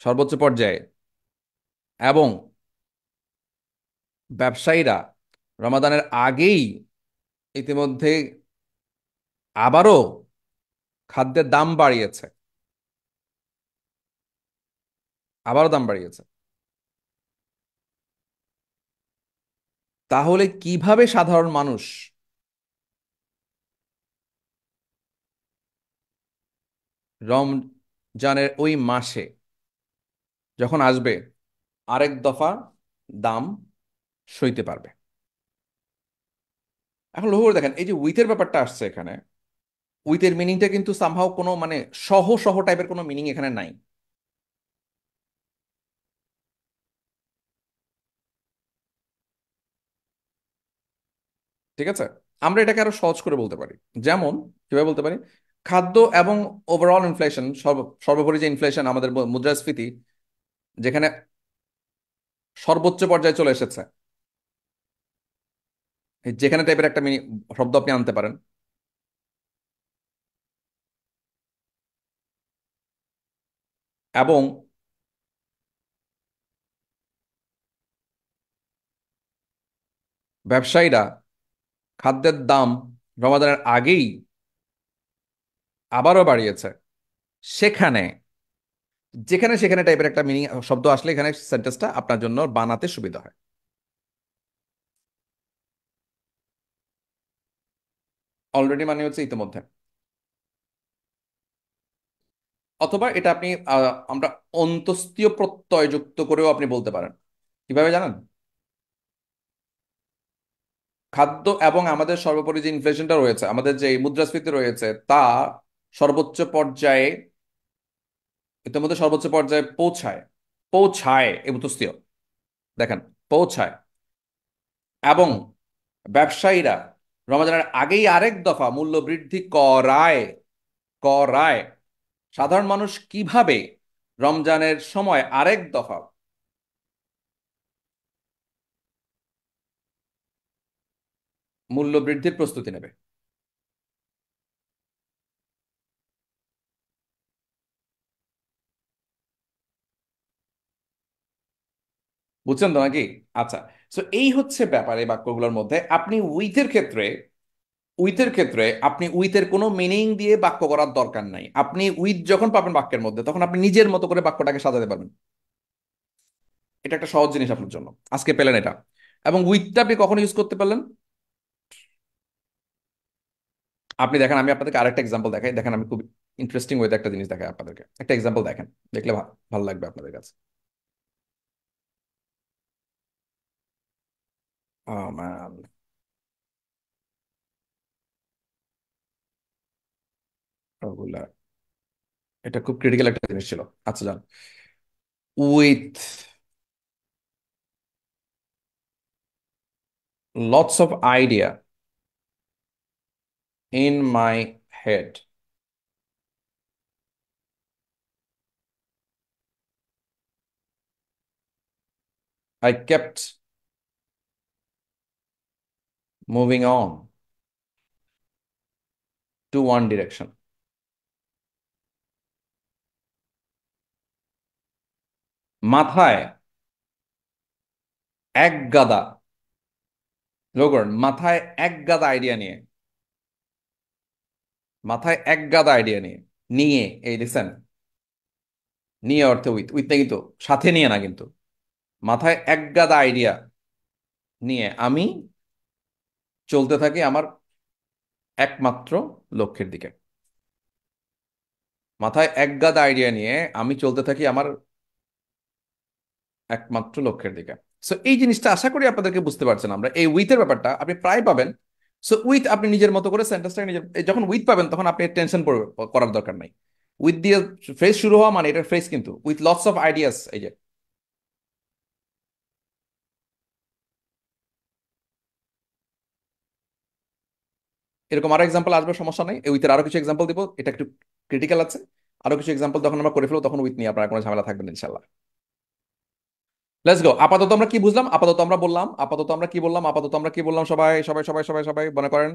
সর্বোচ্চ পর্যায়ে এবং ব্যবসায়ীরা রমাদানের আগেই ইতিমধ্যে আবারও খাদ্যের দাম বাড়িয়েছে আবারও দাম বাড়িয়েছে তাহলে কিভাবে সাধারণ মানুষ রমজানের ওই মাসে যখন আসবে আরেক দফা দাম সইতে পারবে এখন লক্ষ্য দেখেন এই যে উইথের ব্যাপারটা আসছে এখানে উইথের মিনিংটা কিন্তু সামহাও কোনো মানে সহ সহ টাইপের কোনো মিনিং এখানে নাই ঠিক আছে আমরা এটাকে আরো সহজ করে বলতে পারি যেমন কিভাবে বলতে পারি খাদ্য এবং ওভারঅল ইনফ্লেশন সর্বোপরি যে ইনফ্লেশন আমাদের মুদ্রাস্ফীতি যেখানে সর্বোচ্চ পর্যায়ে চলে এসেছে যেখানে টাইপের একটা মিনি শব্দ আপনি আনতে পারেন এবং ব্যবসায়ীরা খাদ্যের দাম রমাদানের আগেই আবারও বাড়িয়েছে সেখানে যেখানে সেখানে টাইপের একটা মিনিং শব্দ আসলে এখানে সেন্টেন্সটা আপনার জন্য বানাতে সুবিধা হয় অলরেডি মানে হচ্ছে ইতিমধ্যে অথবা এটা আপনি আমরা অন্তস্তীয় প্রত্যয় যুক্ত করেও আপনি বলতে পারেন কিভাবে জানেন খাদ্য এবং আমাদের সর্বোপরি যে ইনফ্লেশনটা রয়েছে আমাদের যে মুদ্রাস্ফীতি রয়েছে তা সর্বোচ্চ পর্যায়ে ইতিমধ্যে সর্বোচ্চ পর্যায়ে পৌঁছায় পৌঁছায় এবুতস্তীয় দেখেন পৌঁছায় এবং ব্যবসায়ীরা রমাজানের আগেই আরেক দফা মূল্য বৃদ্ধি করায় করায় সাধারণ মানুষ কিভাবে রমজানের সময় আরেক দফা মূল্য বৃদ্ধির প্রস্তুতি নেবে বুঝছেন তো নাকি আচ্ছা সো এই হচ্ছে ব্যাপার এই বাক্যগুলোর মধ্যে আপনি উইথের ক্ষেত্রে উইথের ক্ষেত্রে আপনি উইথের কোনো মিনিং দিয়ে বাক্য করার দরকার নাই আপনি উইথ যখন পাবেন বাক্যের মধ্যে তখন আপনি নিজের মতো করে বাক্যটাকে সাজাতে পারবেন এটা একটা সহজ জিনিস আপনার জন্য আজকে পেলেন এটা এবং উইথটা আপনি কখন ইউজ করতে পারলেন আপনি দেখেন আমি আপনাদেরকে আরেকটা এক্সাম্পল দেখাই দেখেন আমি খুব ইন্টারেস্টিং ওয়েতে একটা জিনিস দেখাই আপনাদেরকে একটা এক্সাম্পল দেখেন দেখলে ভালো লাগবে আপনাদের কাছে Oh man. ওগুলা এটা খুব ক্রিটিক্যাল একটা জিনিস ছিল আচ্ছা যান with lots of idea in my head I kept moving on to one direction. মাথায় এক গাদা লোকর মাথায় এক গাদা আইডিয়া নিয়ে মাথায় এক গাদা আইডিয়া নিয়ে নিয়ে এই দেখছেন নিয়ে অর্থে উইথ উইথ কিন্তু সাথে নিয়ে না কিন্তু মাথায় এক গাদা আইডিয়া নিয়ে আমি চলতে থাকি আমার একমাত্র লক্ষ্যের দিকে মাথায় একগাদ আইডিয়া নিয়ে আমি চলতে থাকি আমার একমাত্র লক্ষ্যের দিকে সো এই জিনিসটা আশা করি আপনাদেরকে বুঝতে পারছেন আমরা এই উইথের ব্যাপারটা আপনি প্রায় পাবেন সো উইথ আপনি নিজের মতো করে সেন্টেন্সটা নিজের যখন উইথ পাবেন তখন আপনি টেনশন করার দরকার নাই উইথ দিয়ে ফ্রেশ শুরু হওয়া মানে এটা ফ্রেশ কিন্তু উইথ লটস অফ আইডিয়াস এই যে এরকম আরো এক্সাম্পল আসবে সমস্যা নেই উইথের আরো কিছু এক্সাম্পল দিব এটা একটু ক্রিটিক্যাল আছে আরো কিছু এক্সাম্পল তখন আমরা করে ফেলবো তখন উইথ নিয়ে আপনার কোনো ঝামেলা থাকবেন ইনশাল্লাহ লেটস গো আপাতত আমরা কি বুঝলাম আপাতত আমরা বললাম আপাতত আমরা কি বললাম আপাতত আমরা কি বললাম সবাই সবাই সবাই সবাই সবাই মনে করেন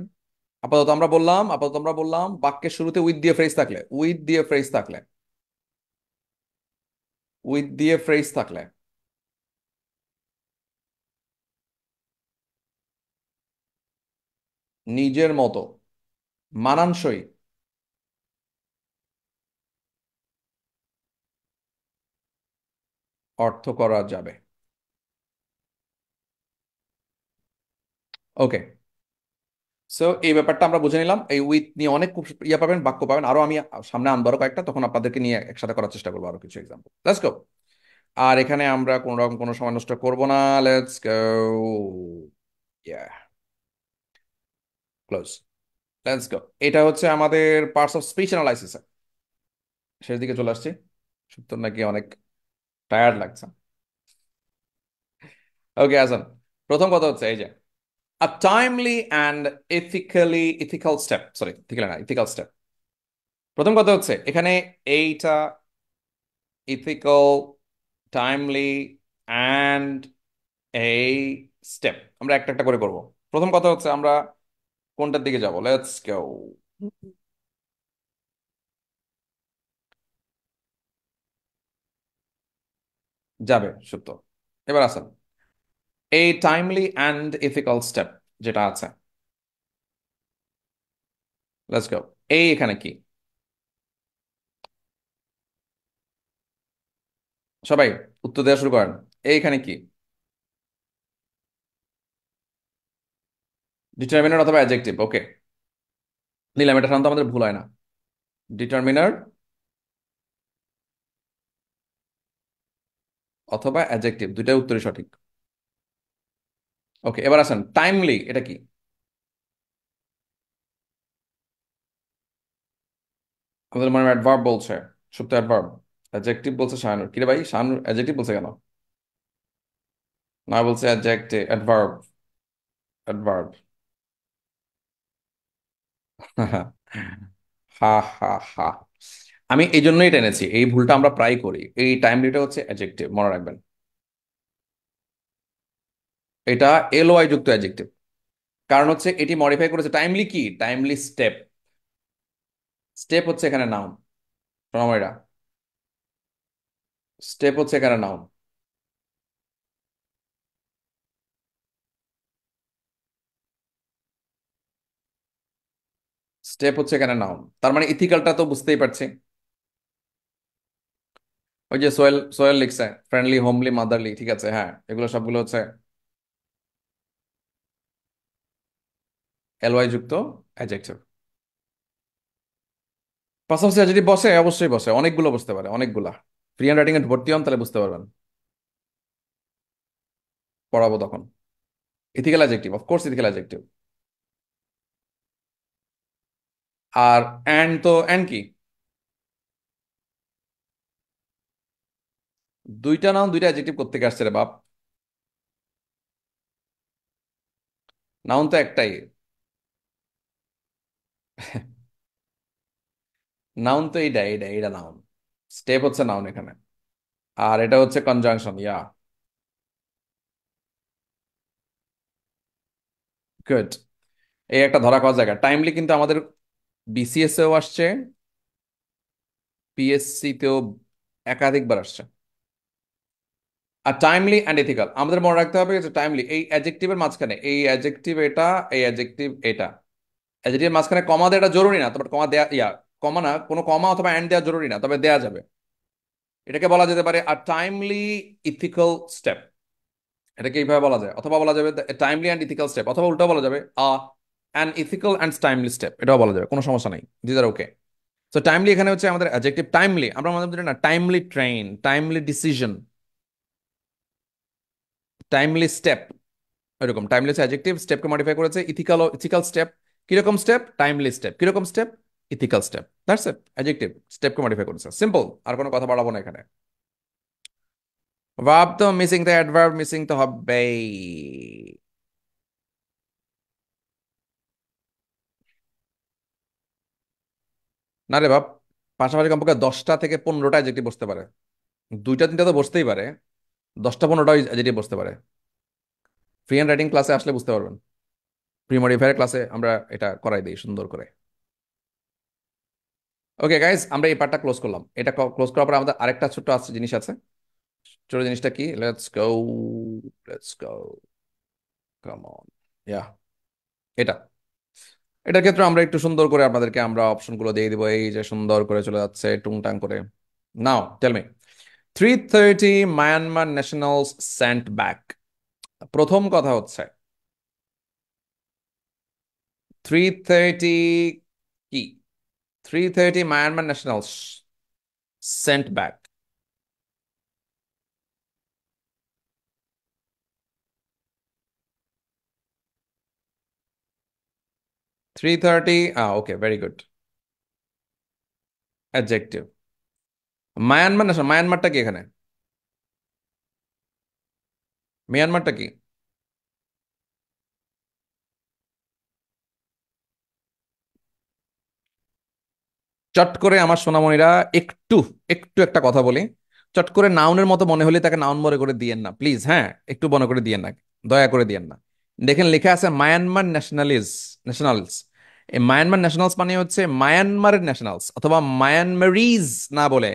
আপাতত আমরা বললাম আপাতত আমরা বললাম বাক্যের শুরুতে উইথ দিয়ে ফ্রেজ থাকলে উইথ দিয়ে ফ্রেজ থাকলে উইথ দিয়ে ফ্রেজ থাকলে নিজের মতো মানানসই অর্থ করা যাবে ওকে সো এই ব্যাপারটা আমরা বুঝে নিলাম এই উইথ নিয়ে অনেক খুব ইয়ে পাবেন বাক্য পাবেন আরো আমি সামনে আনবারও কয়েকটা তখন আপনাদেরকে নিয়ে একসাথে করার চেষ্টা করবো আরো কিছু এক্সাম্পল লেটস গো আর এখানে আমরা কোন রকম কোনো সময় নষ্ট করবো না let's go yeah close let's go এটা হচ্ছে আমাদের পার্টস অফ স্পিচ অ্যানালাইসিস শেষ দিকে চলে আসছি সুপ্তর নাকি অনেক টায়ার্ড লাগছে ওকে আসেন প্রথম কথা হচ্ছে এই যে a timely and ethically ethical step sorry ঠিক না ইথিক্যাল স্টেপ প্রথম কথা হচ্ছে এখানে এইটা ইথিক্যাল টাইমলি অ্যান্ড এই স্টেপ আমরা একটা একটা করে করব প্রথম কথা হচ্ছে আমরা কোনটার দিকে যাবো লেটস গো যাবে সত্য এবার আসেন এই টাইমলি অ্যান্ড ইথিক্যাল স্টেপ যেটা আছে লেটস গো এই এখানে কি সবাই উত্তর দেওয়া শুরু করেন এইখানে কি ডিটারমিনার অথবা অ্যাডজেক্টিভ ওকে নিলাম এটা সাধারণত আমাদের ভুল হয় না ডিটারমিনার অথবা অ্যাডজেক্টিভ দুইটাই উত্তরই সঠিক ওকে এবার আসেন টাইমলি এটা কি আমাদের মনে অ্যাডভার্ব বলছে সুপ্ত অ্যাডভার্ব অ্যাডজেক্টিভ বলছে শাহানুর কিরে ভাই শাহানুর অ্যাডজেক্টিভ বলছে কেন না বলছে অ্যাডজেক্টিভ অ্যাডভার্ব অ্যাডভার্ব হা হা হা আমি এই জন্যই টেনেছি এই ভুলটা আমরা প্রায় করি এই টাইমলিটা হচ্ছে অ্যাজেক্টিভ মনে রাখবেন এটা এল ওয়াই যুক্ত অ্যাজেক্টিভ কারণ হচ্ছে এটি মডিফাই করেছে টাইমলি কি টাইমলি স্টেপ স্টেপ হচ্ছে এখানে নাউন স্টেপ হচ্ছে এখানে নাম স্টেপ হচ্ছে এখানে নাউন তার মানে ইথিক্যালটা তো বুঝতেই পারছি ওই যে সোয়েল সোয়েল লিখছে ফ্রেন্ডলি হোমলি মাদারলি ঠিক আছে হ্যাঁ এগুলো সবগুলো হচ্ছে এলওয়াই যুক্ত অ্যাডজেক্টিভ পাশাপাশি যদি বসে অবশ্যই বসে অনেকগুলো বসতে পারে অনেকগুলা ফ্রি হ্যান্ড রাইটিং এ ভর্তি হন তাহলে বুঝতে পারবেন পড়াবো তখন ethical adjective of course ethical adjective আর অ্যান্ড তো অ্যান্ড কি দুইটা নাম দুইটা অ্যাজেক্টিভ করতে আসছে রে বাপ নাউন তো একটাই নাউন তো এইটা এইটা এইটা নাউন স্টেপ হচ্ছে নাউন এখানে আর এটা হচ্ছে কনজাংশন ইয়া গুড এই একটা ধরা খাওয়া জায়গা টাইমলি কিন্তু আমাদের বিসিএসেও আসছে পিএসসিতেও একাধিকবার আসছে আর টাইমলি অ্যান্ড এথিক্যাল আমাদের মনে রাখতে হবে যে টাইমলি এই অ্যাজেক্টিভের মাঝখানে এই অ্যাজেক্টিভ এটা এই অ্যাজেক্টিভ এটা অ্যাজেক্টিভের মাঝখানে কমা দেওয়াটা জরুরি না তবে কমা দেয়া ইয়া কমা না কোনো কমা অথবা অ্যান্ড দেওয়া জরুরি না তবে দেয়া যাবে এটাকে বলা যেতে পারে আর টাইমলি ইথিক্যাল স্টেপ এটাকে এইভাবে বলা যায় অথবা বলা যাবে টাইমলি অ্যান্ড ইথিক্যাল স্টেপ অথবা উল্টো বলা যাবে a and ethical and timely step এটাও বলা যাবে কোনো সমস্যা নেই these are okay so timely এখানে হচ্ছে আমাদের অ্যাজেক্টিভ টাইমলি আমরা আমাদের না timely train timely decision timely step এরকম টাইমলি হচ্ছে অ্যাজেক্টিভ স্টেপকে মডিফাই করেছে ইথিক্যাল ইথিক্যাল স্টেপ কিরকম স্টেপ টাইমলি স্টেপ কিরকম step ethical step that's it adjective স্টেপকে মডিফাই করেছে সিম্পল আর কোনো কথা বাড়াবো না এখানে ভাব তো মিসিং দ্য অ্যাডভার্ব মিসিং তো হবেই না রে বাপ পাশাপাশি কমপক্ষে দশটা থেকে পনেরোটা যেটি বসতে পারে দুইটা তিনটা তো বসতেই পারে দশটা পনেরোটা যেটি বসতে পারে ফ্রি অ্যান্ড রাইটিং ক্লাসে আসলে বুঝতে পারবেন প্রিমোডিফায়ার ক্লাসে আমরা এটা করাই দিই সুন্দর করে ওকে গাইজ আমরা এই পার্টটা ক্লোজ করলাম এটা ক্লোজ করার পর আমাদের আরেকটা ছোট্ট আছে জিনিস আছে ছোট জিনিসটা কি let's go let's go come on yeah এটা এটার ক্ষেত্রে আমরা একটু সুন্দর করে আপনাদেরকে আমরা অপশনগুলো দিয়ে দিব এই যে সুন্দর করে চলে যাচ্ছে টুংটাং করে now tell me me three thirty Myanmar nationals sent back প্রথম কথা হচ্ছে থ্রি থার্টি কি three thirty Myanmar nationals sent back 330. Ah, okay, very good. Adjective. Myanmar না মায়ানমারটা কি এখানে মিয়ানমারটা কি চট করে আমার সোনামণিরা একটু একটু একটা কথা বলি চট করে নাউনের মতো মনে হলে তাকে নাউন মনে করে দিয়েন না প্লিজ হ্যাঁ একটু মনে করে দিয়েন না দয়া করে দিয়েন না দেখেন লেখা আছে Myanmar nationals nationals Myanmar nationals মানে হচ্ছে মায়ানমারের ন্যাশনালস অথবা মায়ানমারিজ না বলে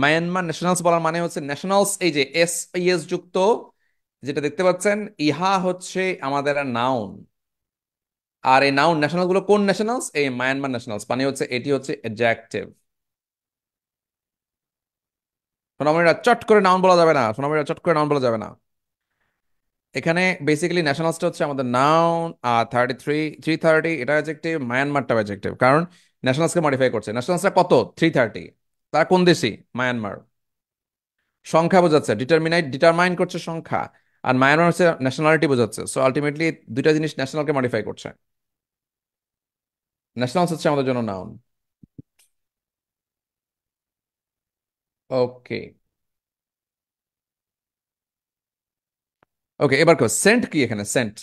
মায়ানমার ন্যাশনালস বলার মানে হচ্ছে ন্যাশনালস এই যে এস এস যুক্ত যেটা দেখতে পাচ্ছেন ইহা হচ্ছে আমাদের নাউন আর এই নাউন ন্যাশনাল গুলো কোন ন্যাশনালস এই মায়ানমার ন্যাশনালস মানে হচ্ছে এটি হচ্ছে অ্যাডজেক্টিভ সোনামণিরা চট করে নাউন বলা যাবে না সোনামণিরা চট করে নাউন বলা যাবে না এখানে বেসিক্যালি ন্যাশনালসটা হচ্ছে আমাদের নাউন আর থার্টি থ্রি থ্রি থার্টি এটা অ্যাজেক্টিভ মায়ানমারটা অ্যাজেক্টিভ কারণ ন্যাশনালসকে মডিফাই করছে ন্যাশনালসটা কত থ্রি থার্টি তার কোন দেশি মায়ানমার সংখ্যা বোঝাচ্ছে ডিটারমিনাইট ডিটারমাইন করছে সংখ্যা আর মায়ানমার হচ্ছে ন্যাশনালিটি বোঝাচ্ছে সো আলটিমেটলি দুইটা জিনিস ন্যাশনালকে মডিফাই করছে ন্যাশনালস হচ্ছে আমাদের জন্য নাউন ওকে ওকে এবার কেউ সেন্ট কি এখানে সেন্ট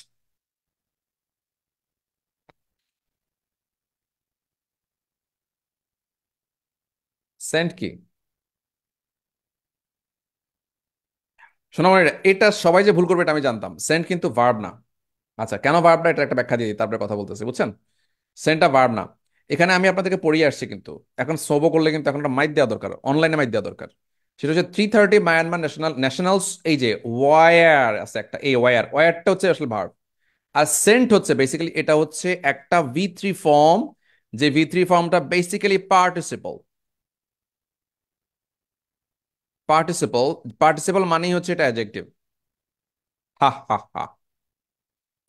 সেন্ট কি সোনামণিরা এটা সবাই যে ভুল করবে এটা আমি জানতাম সেন্ট কিন্তু ভার্ব না আচ্ছা কেন ভার্ব না এটা একটা ব্যাখ্যা দিয়ে তারপরে কথা বলতেছি বুঝছেন সেন্টটা ভার্ব না এখানে আমি আপনাদেরকে পড়িয়ে আসছি কিন্তু এখন সবো করলে কিন্তু এখন একটা মাইক দেওয়া দরকার অনলাইনে মাইক দেওয়া দরকার সেটা হচ্ছে three thirty Myanmar national nationals এই যে ওয়ার আছে একটা এই ওয়ার ওয়ারটা হচ্ছে আসলে ভার্ব আর সেন্ট হচ্ছে বেসিক্যালি এটা হচ্ছে একটা ভি থ্রি ফর্ম যে ভি থ্রি ফর্মটা বেসিক্যালি পার্টিসিপল পার্টিসিপল পার্টিসিপল মানেই হচ্ছে এটা অ্যাজেক্টিভ হা হা হা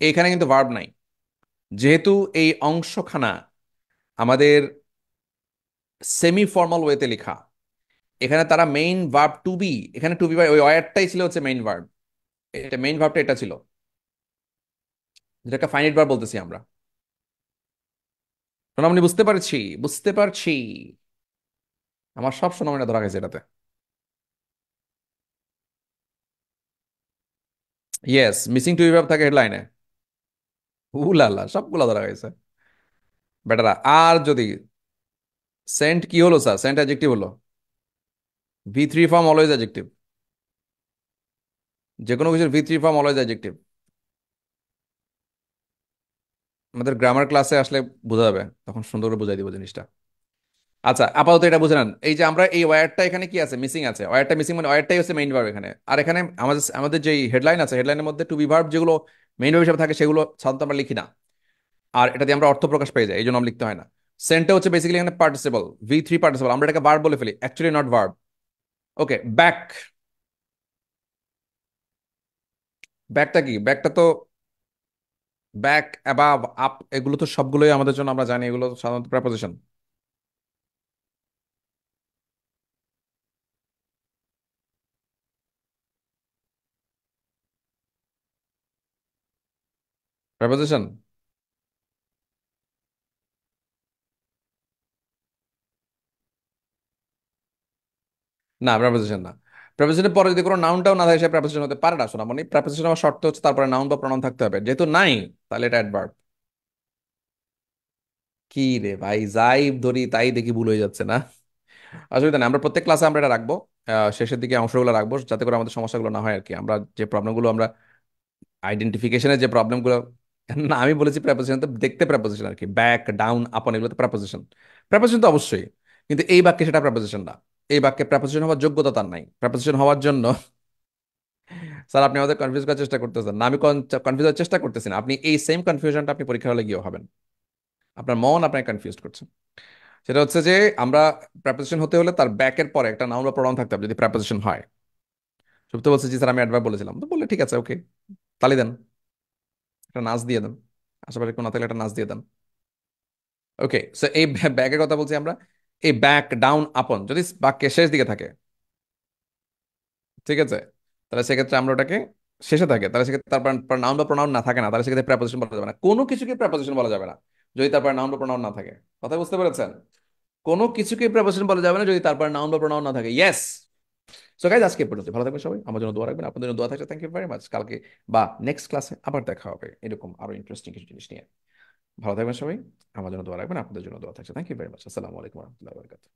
এখানে কিন্তু ভার্ব নাই যেহেতু এই অংশখানা আমাদের সেমি ফর্মাল ওয়েতে লেখা এখানে তারা মেইন ভার্ব টু বি এখানে টু বি বাই ওই অয়ারটাই ছিল হচ্ছে মেইন ভার্ব এটা মেইন ভার্বটা এটা ছিল যেটাকে ফাইনাইট ভার্ব বলতেছি আমরা সোনামণি বুঝতে পারছি বুঝতে পারছি আমার সব সোনামণিটা ধরা গেছে এটাতে ইয়েস মিসিং টু বিভাগ থাকে হেডলাইনে উলালা সবগুলা ধরা গেছে বেটারা আর যদি সেন্ট কি হলো স্যার সেন্ট অ্যাজেক্টিভ হলো V three form always adjective যে কোনো কিছুর V three form always adjective আমাদের গ্রামার ক্লাসে আসলে বোঝা যাবে তখন সুন্দর করে বোঝাই দিব জিনিসটা আচ্ছা আপাতত এটা বুঝে নেন এই যে আমরা এই ওয়্যারটা এখানে কি আছে মিসিং আছে ওয়্যারটা মিসিং মানে ওয়্যারটাই হচ্ছে মেইন ভার্ব এখানে আর এখানে আমাদের আমাদের যে হেডলাইন আছে হেডলাইনের মধ্যে টু বি ভার্ব যেগুলো মেইন ভার্ব হিসাবে থাকে সেগুলো সাধারণত আমরা লিখি না আর এটা দিয়ে আমরা অর্থ প্রকাশ পেয়ে যাই এই জন্য আমরা লিখতে হয় না সেন্টার হচ্ছে বেসিক্যালি এখানে পার্টিসিপল ভি থ্রি পার্টিসিপল আমরা এটাকে ভার্ব বলে ফেলি actually not verb okay back ব্যাকটা কি ব্যাকটা তো ব্যাক অ্যাবাভ আপ এগুলো তো সবগুলোই আমাদের জন্য আমরা জানি এগুলো সাধারণত প্রেপোজিশন প্রেপোজিশন না প্রেপোজিশন না প্রেপোজিশনের পরে যদি কোনো নাউনটাও না থাকে সে প্রেপোজিশন হতে পারে না শোনা মানে প্রেপোজিশন আমার শর্ত হচ্ছে তারপরে নাউন বা প্রণাম থাকতে হবে যেহেতু নাই তাহলে এটা অ্যাডভার্ব কি রে ভাই যাই ধরি তাই দেখি ভুল হয়ে যাচ্ছে না আসলে না আমরা প্রত্যেক ক্লাসে আমরা এটা রাখবো শেষের দিকে অংশগুলো রাখবো যাতে করে আমাদের সমস্যাগুলো না হয় আর কি আমরা যে প্রবলেমগুলো আমরা আইডেন্টিফিকেশনের যে প্রবলেমগুলো না আমি বলেছি প্রেপোজিশন তো দেখতে প্রেপোজিশন আর কি ব্যাক ডাউন আপন এগুলো তো প্রেপোজিশন প্রেপোজিশন তো অবশ্যই কিন্তু এই বাক্যে সেটা প্রেপোজিশন না এই বাক্যে প্রেপোজিশন হওয়ার যোগ্যতা তার নাই প্রেপোজিশন হওয়ার জন্য স্যার আপনি আমাদের কনফিউজ করার চেষ্টা করতেছেন না আমি কনফিউজ হওয়ার চেষ্টা করতেছি না আপনি এই সেম কনফিউশনটা আপনি পরীক্ষা হলে গিয়েও হবেন আপনার মন আপনাকে কনফিউজ করছে সেটা হচ্ছে যে আমরা প্রেপোজিশন হতে হলে তার ব্যাকের পরে একটা নাম বা প্রণাম থাকতে হবে যদি প্রেপোজিশন হয় সুপ্ত বলছে জি স্যার আমি অ্যাডভাইস বলেছিলাম তো বলে ঠিক আছে ওকে তালি দেন একটা নাচ দিয়ে দেন আশেপাশে কোনো না একটা নাচ দিয়ে দেন ওকে সো এই ব্যাগের কথা বলছি আমরা এই ব্যাক ডাউন আপন যদি বাক্যের শেষ দিকে থাকে ঠিক আছে তাহলে সেক্ষেত্রে আমরা ওটাকে শেষে থাকে তাহলে সেক্ষেত্রে তারপর নাউন বা প্রোনাউন না থাকে না তাহলে সেক্ষেত্রে প্রেপোজিশন বলা যাবে না কোনো কিছুকে প্রেপোজিশন বলা যাবে না যদি তারপর নাউন বা প্রোনাউন না থাকে কথা বুঝতে পেরেছেন কোনো কিছুকে প্রেপোজিশন বলা যাবে না যদি তারপর নাউন বা প্রোনাউন না থাকে ইয়েস সো গাইজ আজকে পর্যন্ত ভালো থাকবেন সবাই আমার জন্য দোয়া রাখবেন আপনাদের জন্য দোয়া থাকছে থ্যাংক ইউ ভেরি মাচ কালকে বা নেক্সট ক্লাসে আবার দেখা হবে এরকম আরো ইন্টারেস্টিং কিছু জিনিস নিয়ে ভালো থাকবেন সবাই আমার জন্য দোয়া রাখবেন আপনাদের জন্য দোয়া থাকছে থ্যাংক ইউ ভেরি মাছ আসসালামু আলাইকুম রহমতুল্লাহ বরকাত